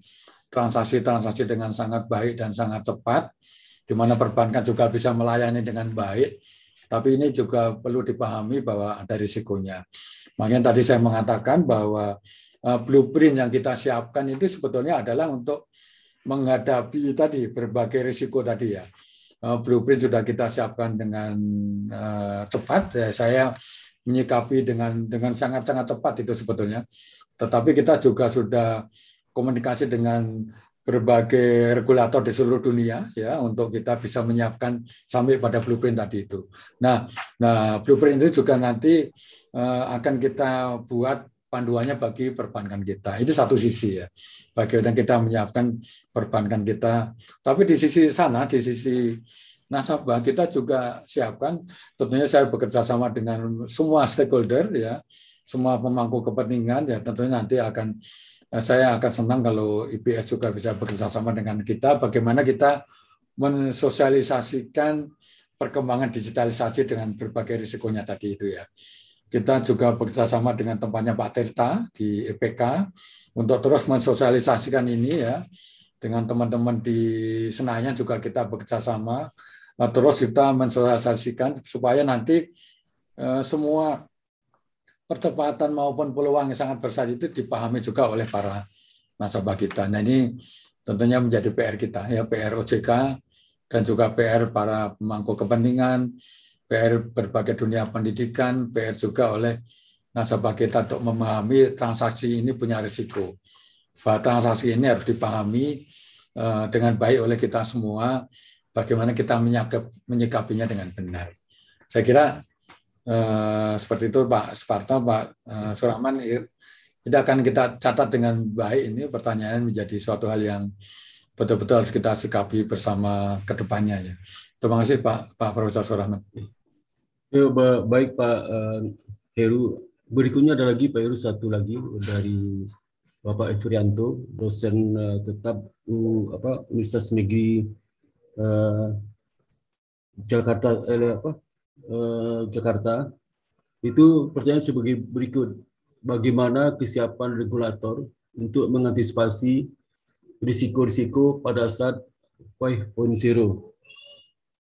transaksi-transaksi dengan sangat baik dan sangat cepat, di mana perbankan juga bisa melayani dengan baik. Tapi ini juga perlu dipahami bahwa ada risikonya. Makanya tadi saya mengatakan bahwa eh, blueprint yang kita siapkan itu sebetulnya adalah untuk menghadapi tadi berbagai risiko tadi ya. Eh, blueprint sudah kita siapkan dengan eh, cepat. Ya. Saya menyikapi dengan dengan sangat-sangat cepat itu sebetulnya. Tetapi kita juga sudah komunikasi dengan berbagai regulator di seluruh dunia ya untuk kita bisa menyiapkan sampai pada blueprint tadi itu. Nah, nah blueprint itu juga nanti eh, akan kita buat panduannya bagi perbankan kita. Itu satu sisi ya bagaimana kita menyiapkan perbankan kita. Tapi di sisi sana, di sisi nasabah kita juga siapkan. Tentunya saya bekerja sama dengan semua stakeholder ya, semua pemangku kepentingan ya. Tentunya nanti akan eh, saya akan senang kalau IPS juga bisa bekerja sama dengan kita. Bagaimana kita mensosialisasikan perkembangan digitalisasi dengan berbagai risikonya tadi itu ya. Kita juga bekerja sama dengan tempatnya Pak Tirta di EPK untuk terus mensosialisasikan ini ya dengan teman-teman di Senayan juga kita bekerja sama nah, terus kita mensosialisasikan supaya nanti eh, semua percepatan maupun peluang yang sangat besar itu dipahami juga oleh para nasabah kita. Nah ini tentunya menjadi PR kita ya PR OJK dan juga PR para pemangku kepentingan, PR berbagai dunia pendidikan, PR juga oleh nasabah kita untuk memahami transaksi ini punya risiko. Bahwa transaksi ini harus dipahami eh, dengan baik oleh kita semua, bagaimana kita menyikap, menyikapinya dengan benar. Saya kira eh, seperti itu Pak Sparta, Pak eh, Surahman, tidak akan kita catat dengan baik ini pertanyaan menjadi suatu hal yang betul-betul harus kita sikapi bersama ke depannya. Ya. Terima kasih Pak, Pak Profesor Suraman. Baik Pak Heru, Berikutnya ada lagi Pak Iru satu lagi dari Bapak Efrianto, dosen eh, tetap apa Universitas Negeri eh, Jakarta eh, apa eh, Jakarta. Itu pertanyaan sebagai berikut. Bagaimana kesiapan regulator untuk mengantisipasi risiko-risiko pada saat 5.0?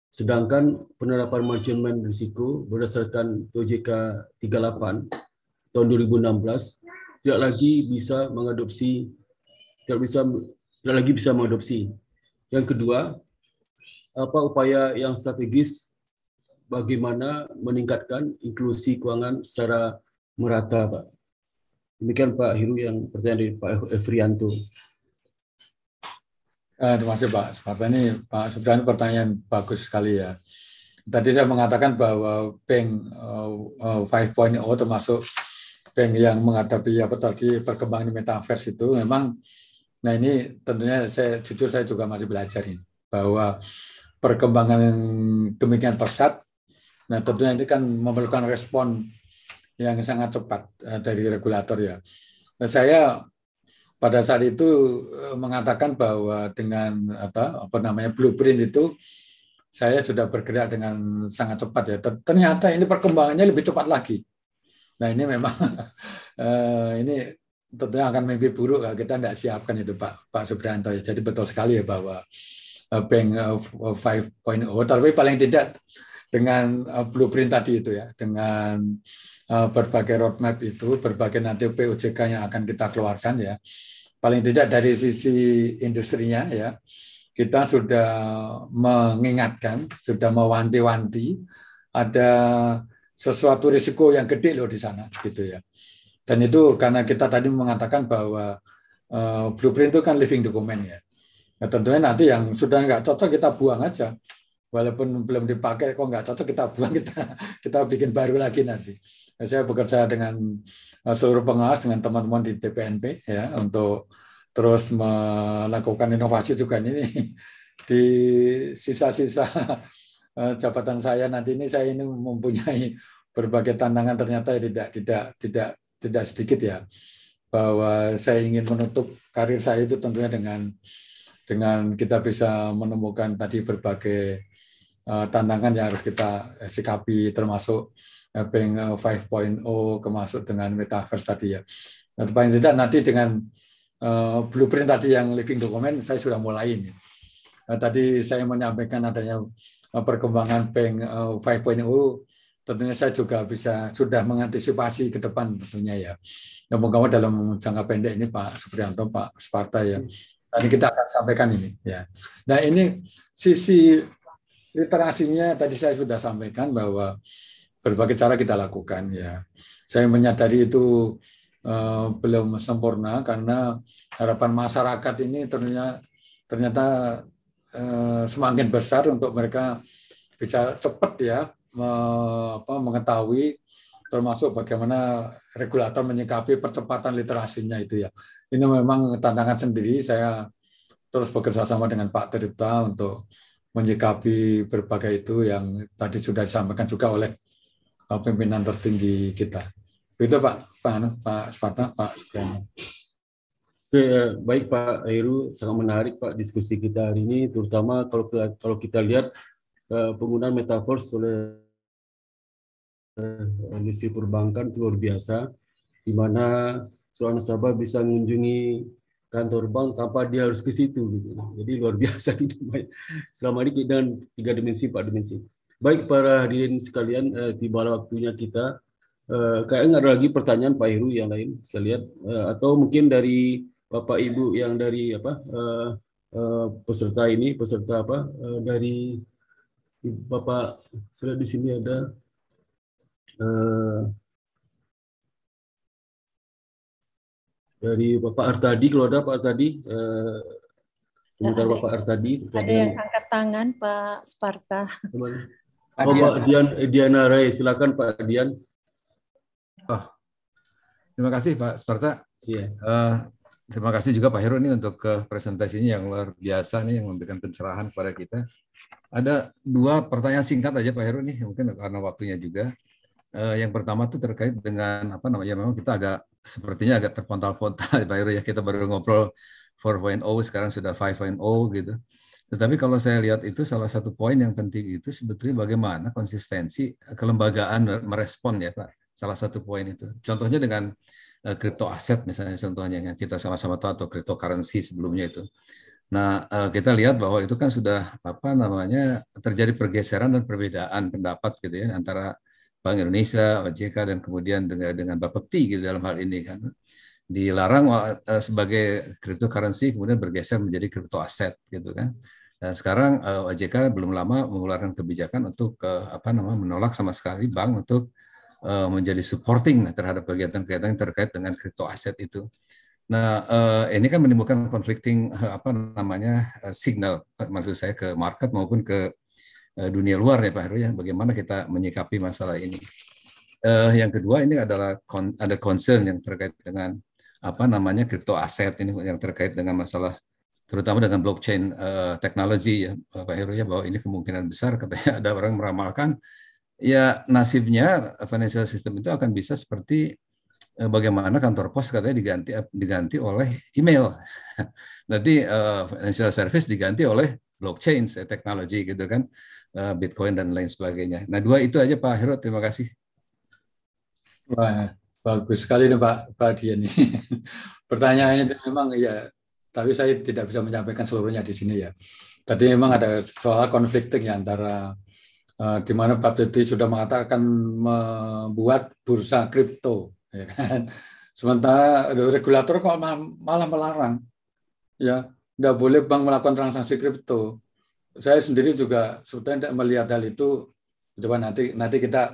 Sedangkan penerapan manajemen risiko berdasarkan OJK 38 tahun 2016 tidak lagi bisa mengadopsi tidak bisa tidak lagi bisa mengadopsi. Yang kedua, apa upaya yang strategis bagaimana meningkatkan inklusi keuangan secara merata, Pak? Demikian Pak Hiru yang pertanyaan dari Pak Efrianto. Eh, terima kasih Pak Sparta. Ini Pak sebenarnya pertanyaan bagus sekali ya. Tadi saya mengatakan bahwa bank uh, uh, 5.0 termasuk bank yang menghadapi apa tadi perkembangan metaverse itu memang nah ini tentunya saya jujur saya juga masih belajar ini bahwa perkembangan yang demikian pesat nah tentunya ini kan memerlukan respon yang sangat cepat eh, dari regulator ya. Nah, saya pada saat itu eh, mengatakan bahwa dengan apa, apa namanya blueprint itu saya sudah bergerak dengan sangat cepat ya. Ternyata ini perkembangannya lebih cepat lagi. Nah ini memang (laughs) eh, ini tentunya akan mimpi buruk kalau kita tidak siapkan itu Pak Pak Subranto. Jadi betul sekali ya bahwa eh, bank 5.0 eh, tapi paling tidak dengan blueprint tadi itu ya dengan berbagai roadmap itu berbagai nanti POJK yang akan kita keluarkan ya paling tidak dari sisi industrinya ya kita sudah mengingatkan sudah mewanti-wanti ada sesuatu risiko yang gede loh di sana gitu ya. Dan itu karena kita tadi mengatakan bahwa uh, blueprint itu kan living document ya. Nah, tentunya nanti yang sudah nggak cocok kita buang aja. Walaupun belum dipakai, kok nggak cocok kita buang, (laughs) kita kita bikin baru lagi nanti. Nah, saya bekerja dengan eh, seluruh pengawas dengan teman-teman di TPNP ya untuk terus melakukan inovasi juga ini (laughs) di sisa-sisa Eh, jabatan saya nanti ini saya ini mempunyai (laughs) berbagai tantangan ternyata ya tidak tidak tidak tidak sedikit ya bahwa saya ingin menutup karir saya itu tentunya dengan dengan kita bisa menemukan tadi berbagai eh, tantangan yang harus kita sikapi termasuk Peng 5.0 eh, kemasuk dengan metaverse tadi ya. Nah, paling tidak nanti dengan blueprint tadi yang living document saya sudah mulai ini. Eh, tadi saya menyampaikan adanya eh, perkembangan bank 5.0 eh, tentunya saya juga bisa sudah mengantisipasi ke depan tentunya ya. Yang moga dalam jangka pendek ini Pak Suprianto, Pak Sparta ya. Hmm. Tadi kita akan sampaikan ini ya. Nah ini sisi literasinya tadi saya sudah sampaikan bahwa berbagai cara kita lakukan ya. Saya menyadari itu uh, belum sempurna karena harapan masyarakat ini ternyata ternyata Eh, semakin besar untuk mereka bisa cepat ya mengetahui termasuk bagaimana regulator menyikapi percepatan literasinya itu ya. Ini memang tantangan sendiri. Saya terus bekerja sama dengan Pak Tirta untuk menyikapi berbagai itu yang tadi sudah disampaikan juga oleh eh, pimpinan tertinggi kita. itu Pak, Pak, anu, Pak Sepata, Pak Supriyana. Oke, baik Pak Heru, sangat menarik Pak diskusi kita hari ini, terutama kalau kalau kita lihat eh, penggunaan metaverse oleh eh, industri perbankan itu luar biasa, di mana seorang nasabah bisa mengunjungi kantor bank tanpa dia harus ke situ. Gitu. Jadi luar (laughs) biasa. itu Selama ini dan tiga dimensi, empat dimensi. Baik para hadirin sekalian, tiba eh, waktunya kita. kayaknya nggak ada lagi pertanyaan Pak Heru yang lain. Saya lihat atau mungkin dari Bapak Ibu yang dari apa uh, uh, peserta ini peserta apa uh, dari Bapak sudah di sini ada uh, dari Bapak Artadi kalau ada Pak Artadi uh, ada, Bapak Artadi ada yang angkat tangan Pak Sparta oh, Pak Dian, Diana Ray silakan Pak Dian oh, terima kasih Pak Sparta yeah. Iya. uh, Terima kasih juga Pak Heru ini untuk ke eh, presentasinya yang luar biasa nih yang memberikan pencerahan kepada kita. Ada dua pertanyaan singkat aja Pak Heru nih mungkin karena waktunya juga. Uh, yang pertama tuh terkait dengan apa namanya ya memang kita agak sepertinya agak terpontal-pontal ya Pak Heru ya kita baru ngobrol 4.0 sekarang sudah 5.0 gitu. Tetapi kalau saya lihat itu salah satu poin yang penting itu sebetulnya bagaimana konsistensi kelembagaan merespon ya Pak. Salah satu poin itu. Contohnya dengan kripto eh, aset misalnya contohnya yang kita sama-sama tahu atau cryptocurrency sebelumnya itu. Nah, eh, kita lihat bahwa itu kan sudah apa namanya terjadi pergeseran dan perbedaan pendapat gitu ya antara Bank Indonesia, OJK dan kemudian dengan dengan Bapepti gitu dalam hal ini kan dilarang eh, sebagai cryptocurrency kemudian bergeser menjadi kripto aset gitu kan. Dan sekarang OJK belum lama mengeluarkan kebijakan untuk apa namanya menolak sama sekali bank untuk Eh, menjadi supporting terhadap kegiatan-kegiatan yang terkait dengan kripto aset itu. Nah, uh, ini kan menimbulkan conflicting eh, apa namanya uh, signal maksud saya ke market maupun ke uh, dunia luar ya Pak Heru ya. Bagaimana kita menyikapi masalah ini? Uh, yang kedua ini adalah kon ada concern yang terkait dengan apa namanya kripto aset ini yang terkait dengan masalah terutama dengan blockchain uh, technology ya Pak Heru ya bahwa ini kemungkinan besar katanya ada orang meramalkan ya nasibnya eh, financial system itu akan bisa seperti eh, bagaimana kantor pos katanya diganti eh, diganti oleh email. (laughs) Nanti eh, financial service diganti oleh blockchain eh, teknologi gitu kan. Eh, Bitcoin dan lain sebagainya. Nah, dua itu aja Pak Hero, terima kasih. Wah, bagus sekali nih Pak Pak Dian ini. (laughs) Pertanyaannya itu memang ya tapi saya tidak bisa menyampaikan seluruhnya di sini ya. Tadi memang ada soal konflik ya antara Eh, di mana Pak Dedi sudah mengatakan membuat bursa kripto, ya kan? Sementara regulator kok malah melarang, ya tidak boleh bank melakukan transaksi kripto. Saya sendiri juga sebetulnya tidak melihat hal itu. Coba nanti nanti kita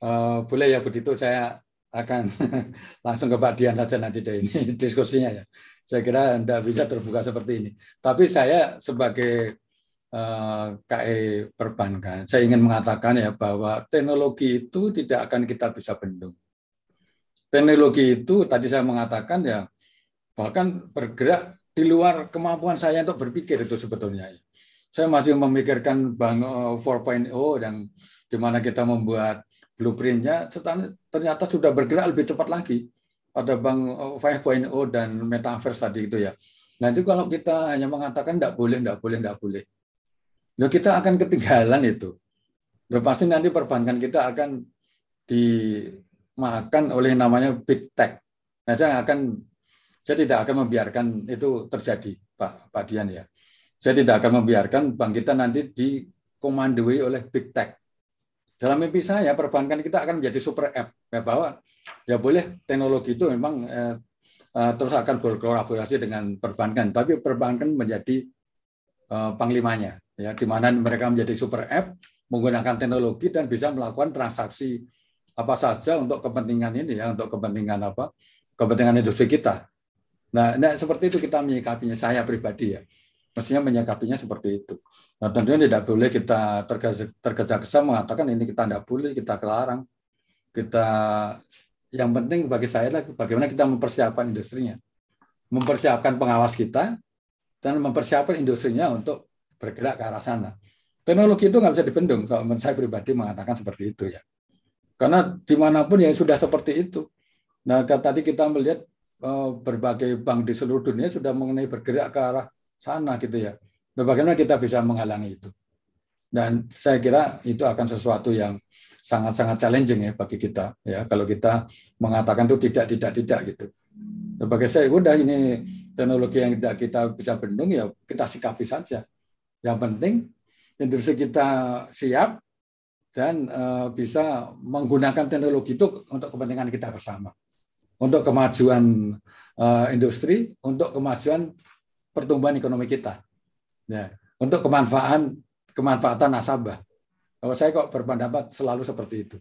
uh, boleh ya begitu saya akan (laughs) langsung ke Pak Dian saja nanti deh ini (laughs) diskusinya ya. Saya kira tidak bisa terbuka seperti ini. Tapi saya sebagai Eh, KE perbankan, saya ingin mengatakan ya bahwa teknologi itu tidak akan kita bisa bendung. Teknologi itu tadi saya mengatakan ya bahkan bergerak di luar kemampuan saya untuk berpikir itu sebetulnya. Ya. Saya masih memikirkan bank 4.0 eh, dan di mana kita membuat blueprintnya ternyata sudah bergerak lebih cepat lagi pada bank 5.0 eh, dan metaverse tadi itu ya. Nanti kalau kita hanya mengatakan tidak boleh, tidak boleh, tidak boleh, ya kita akan ketinggalan itu. Ya pasti nanti perbankan kita akan dimakan oleh namanya big tech. Nah, saya akan saya tidak akan membiarkan itu terjadi, Pak Pak Dian ya. Saya tidak akan membiarkan bank kita nanti dikomandoi oleh big tech. Dalam mimpi saya perbankan kita akan menjadi super app ya bahwa ya boleh teknologi itu memang eh, eh terus akan berkolaborasi dengan perbankan, tapi perbankan menjadi eh, panglimanya ya di mana mereka menjadi super app menggunakan teknologi dan bisa melakukan transaksi apa saja untuk kepentingan ini ya untuk kepentingan apa kepentingan industri kita nah, nah seperti itu kita menyikapinya saya pribadi ya mestinya menyikapinya seperti itu nah tentunya tidak boleh kita tergesa-gesa mengatakan ini kita tidak boleh kita kelarang kita yang penting bagi saya adalah bagaimana kita mempersiapkan industrinya mempersiapkan pengawas kita dan mempersiapkan industrinya untuk bergerak ke arah sana. Teknologi itu nggak bisa dibendung kalau menurut saya pribadi mengatakan seperti itu ya. Karena dimanapun yang sudah seperti itu. Nah tadi kita melihat eh, berbagai bank di seluruh dunia sudah mengenai bergerak ke arah sana gitu ya. Nah, bagaimana kita bisa menghalangi itu? Dan saya kira itu akan sesuatu yang sangat-sangat challenging ya bagi kita ya kalau kita mengatakan itu tidak tidak tidak gitu. Sebagai nah, saya udah ini teknologi yang tidak kita bisa bendung ya kita sikapi saja. Yang penting industri kita siap dan eh, bisa menggunakan teknologi itu untuk kepentingan kita bersama. Untuk kemajuan eh, industri, untuk kemajuan pertumbuhan ekonomi kita. Ya, untuk kemanfaatan kemanfaatan nasabah. Kalau saya kok berpendapat selalu seperti itu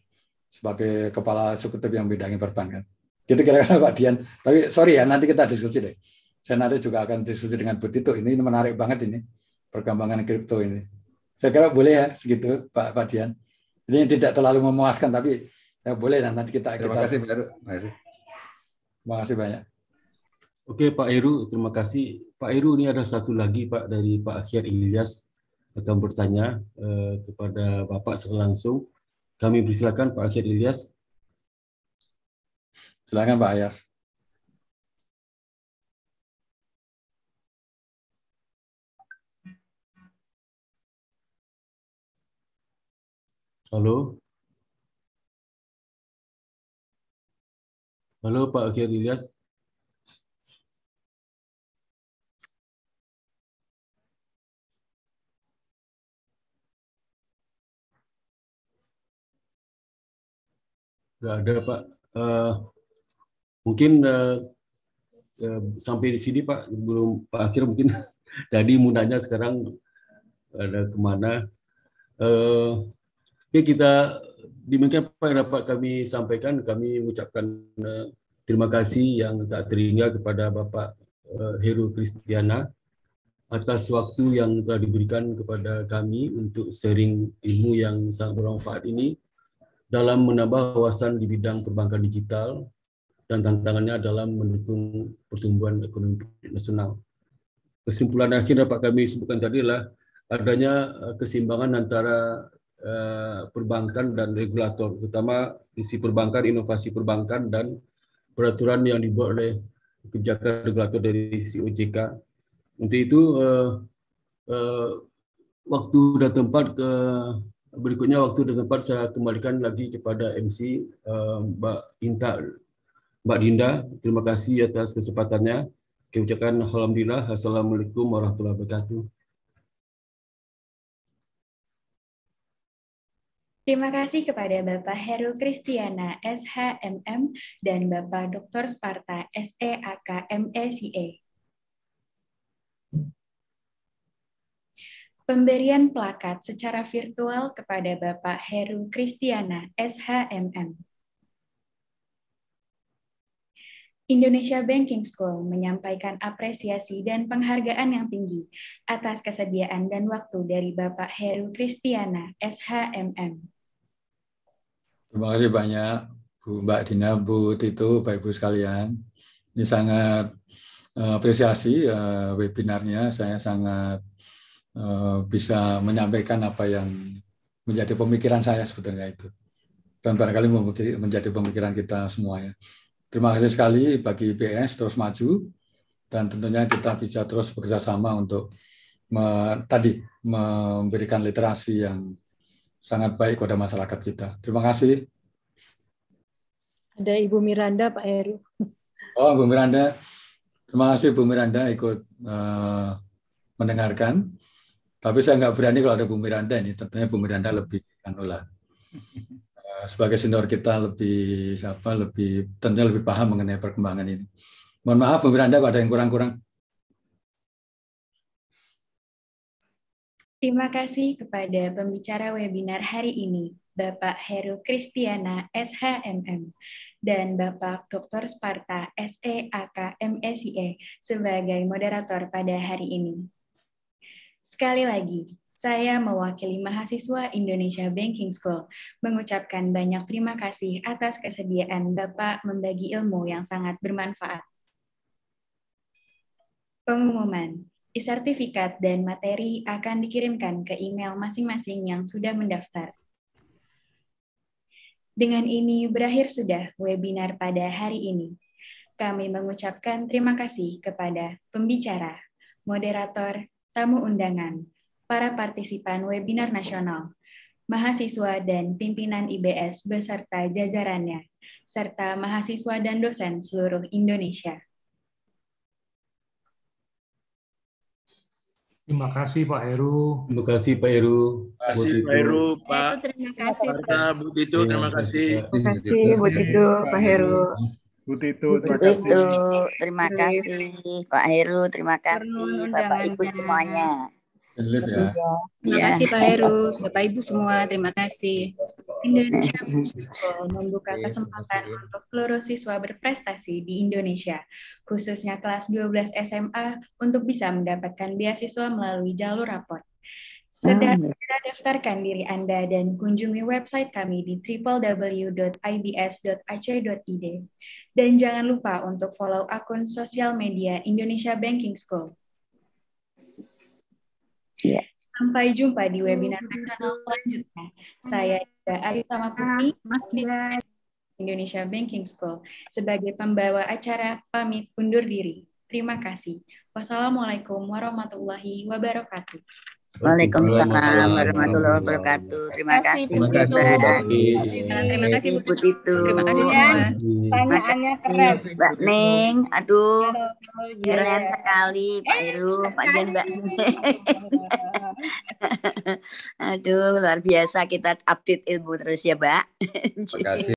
sebagai kepala eksekutif yang bidangnya perbankan. Gitu kira-kira Pak Dian. Tapi sorry ya, nanti kita diskusi deh. Saya nanti juga akan diskusi dengan Bu Tito. Ini menarik banget ini perkembangan kripto ini. Saya kira boleh ya segitu Pak Pak Dian. Ini tidak terlalu memuaskan tapi ya boleh dan nanti kita Terima kasih Pak Heru. Terima kasih banyak. Oke Pak Heru, terima kasih. Pak Heru ini ada satu lagi Pak dari Pak Akhir Ilyas akan bertanya eh, kepada Bapak secara langsung. Kami persilakan Pak Akhir Ilyas. Silakan Pak Ayar. Halo. Halo Pak Akhir Ilyas. Gak ada Pak. Uh, mungkin uh, uh, sampai di sini Pak, belum Pak Akhir mungkin (laughs) tadi mudahnya sekarang ada kemana. Uh, Oke, kita demikian apa yang dapat kami sampaikan. Kami mengucapkan uh, terima kasih yang tak terhingga kepada Bapak uh, Heru Kristiana atas waktu yang telah diberikan kepada kami untuk sharing ilmu yang sangat bermanfaat ini dalam menambah wawasan di bidang perbankan digital dan tantangannya dalam mendukung pertumbuhan ekonomi nasional. Kesimpulan akhir dapat kami sebutkan tadi adalah adanya eh, keseimbangan antara Eh, perbankan dan regulator, terutama isi perbankan, inovasi perbankan, dan peraturan yang dibuat oleh kebijakan regulator dari sisi OJK. Untuk itu, uh, uh, waktu dan tempat ke berikutnya waktu dan tempat saya kembalikan lagi kepada MC uh, Mbak Inta, Mbak Dinda. Terima kasih atas kesempatannya. Kebijakan, alhamdulillah. Assalamualaikum warahmatullahi wabarakatuh. Terima kasih kepada Bapak Heru Kristiana SHMM dan Bapak Dr. Sparta SEAK e e. Pemberian plakat secara virtual kepada Bapak Heru Kristiana SHMM. Indonesia Banking School menyampaikan apresiasi dan penghargaan yang tinggi atas kesediaan dan waktu dari Bapak Heru Kristiana, SHMM. Terima kasih banyak Bu Mbak Dina, Bu Tito, Bapak Ibu sekalian. Ini sangat eh, apresiasi eh, webinarnya. Saya sangat eh, bisa menyampaikan apa yang menjadi pemikiran saya sebetulnya itu. Dan barangkali menjadi pemikiran kita semua ya. Terima kasih sekali bagi IPS terus maju dan tentunya kita bisa terus bekerjasama untuk me, tadi memberikan literasi yang sangat baik pada masyarakat kita. Terima kasih. Ada Ibu Miranda, Pak Heru. Oh, ibu Miranda. Terima kasih ibu Miranda ikut uh, mendengarkan. Tapi saya nggak berani kalau ada ibu Miranda ini. Tentunya ibu Miranda lebih anulah uh, eh, sebagai senior kita lebih apa lebih tentunya lebih paham mengenai perkembangan ini. Mohon maaf Bu Miranda pada yang kurang-kurang. Terima kasih kepada pembicara webinar hari ini, Bapak Heru Kristiana SHMM dan Bapak Dr. Sparta SEAK e e, sebagai moderator pada hari ini. Sekali lagi, saya mewakili mahasiswa Indonesia Banking School mengucapkan banyak terima kasih atas kesediaan Bapak membagi ilmu yang sangat bermanfaat. Pengumuman, sertifikat dan materi akan dikirimkan ke email masing-masing yang sudah mendaftar. Dengan ini berakhir sudah webinar pada hari ini. Kami mengucapkan terima kasih kepada pembicara, moderator, tamu undangan, para partisipan webinar nasional, mahasiswa dan pimpinan IBS beserta jajarannya, serta mahasiswa dan dosen seluruh Indonesia. Terima kasih Pak Heru. Terima kasih Pak Heru. Terima kasih Pak Heru, Pak. Terima kasih Pak Bu Tito, terima kasih. Terima kasih Bu kasih Pak Heru. Bu Titu, terima kasih. Titu, terima kasih Pak Heru, terima kasih Bapak Ibu semuanya ya. Iya. Terima ya. kasih Pak Heru, Bapak Ibu semua, terima kasih. Indonesia membuka kesempatan untuk seluruh siswa berprestasi di Indonesia, khususnya kelas 12 SMA untuk bisa mendapatkan beasiswa melalui jalur raport. Sedang hmm. daftarkan diri Anda dan kunjungi website kami di www.ibs.ac.id. Dan jangan lupa untuk follow akun sosial media Indonesia Banking School. Yeah. Sampai jumpa di hmm. webinar selanjutnya. Saya Ida Tama Putri, Mas Indonesia Banking School, sebagai pembawa acara pamit undur diri. Terima kasih. Wassalamualaikum warahmatullahi wabarakatuh. Waalaikumsalam warahmatullahi wabarakatuh. Terima kasih. Terima kasih. Terima kasih Bu itu. Terima kasih Tanyaannya keren. Mbak Neng, aduh. Keren iya. sekali Pak Iru, eh, Pak Jen, Mbak. (laughs) aduh, luar biasa kita update ilmu terus ya, Mbak. Terima kasih.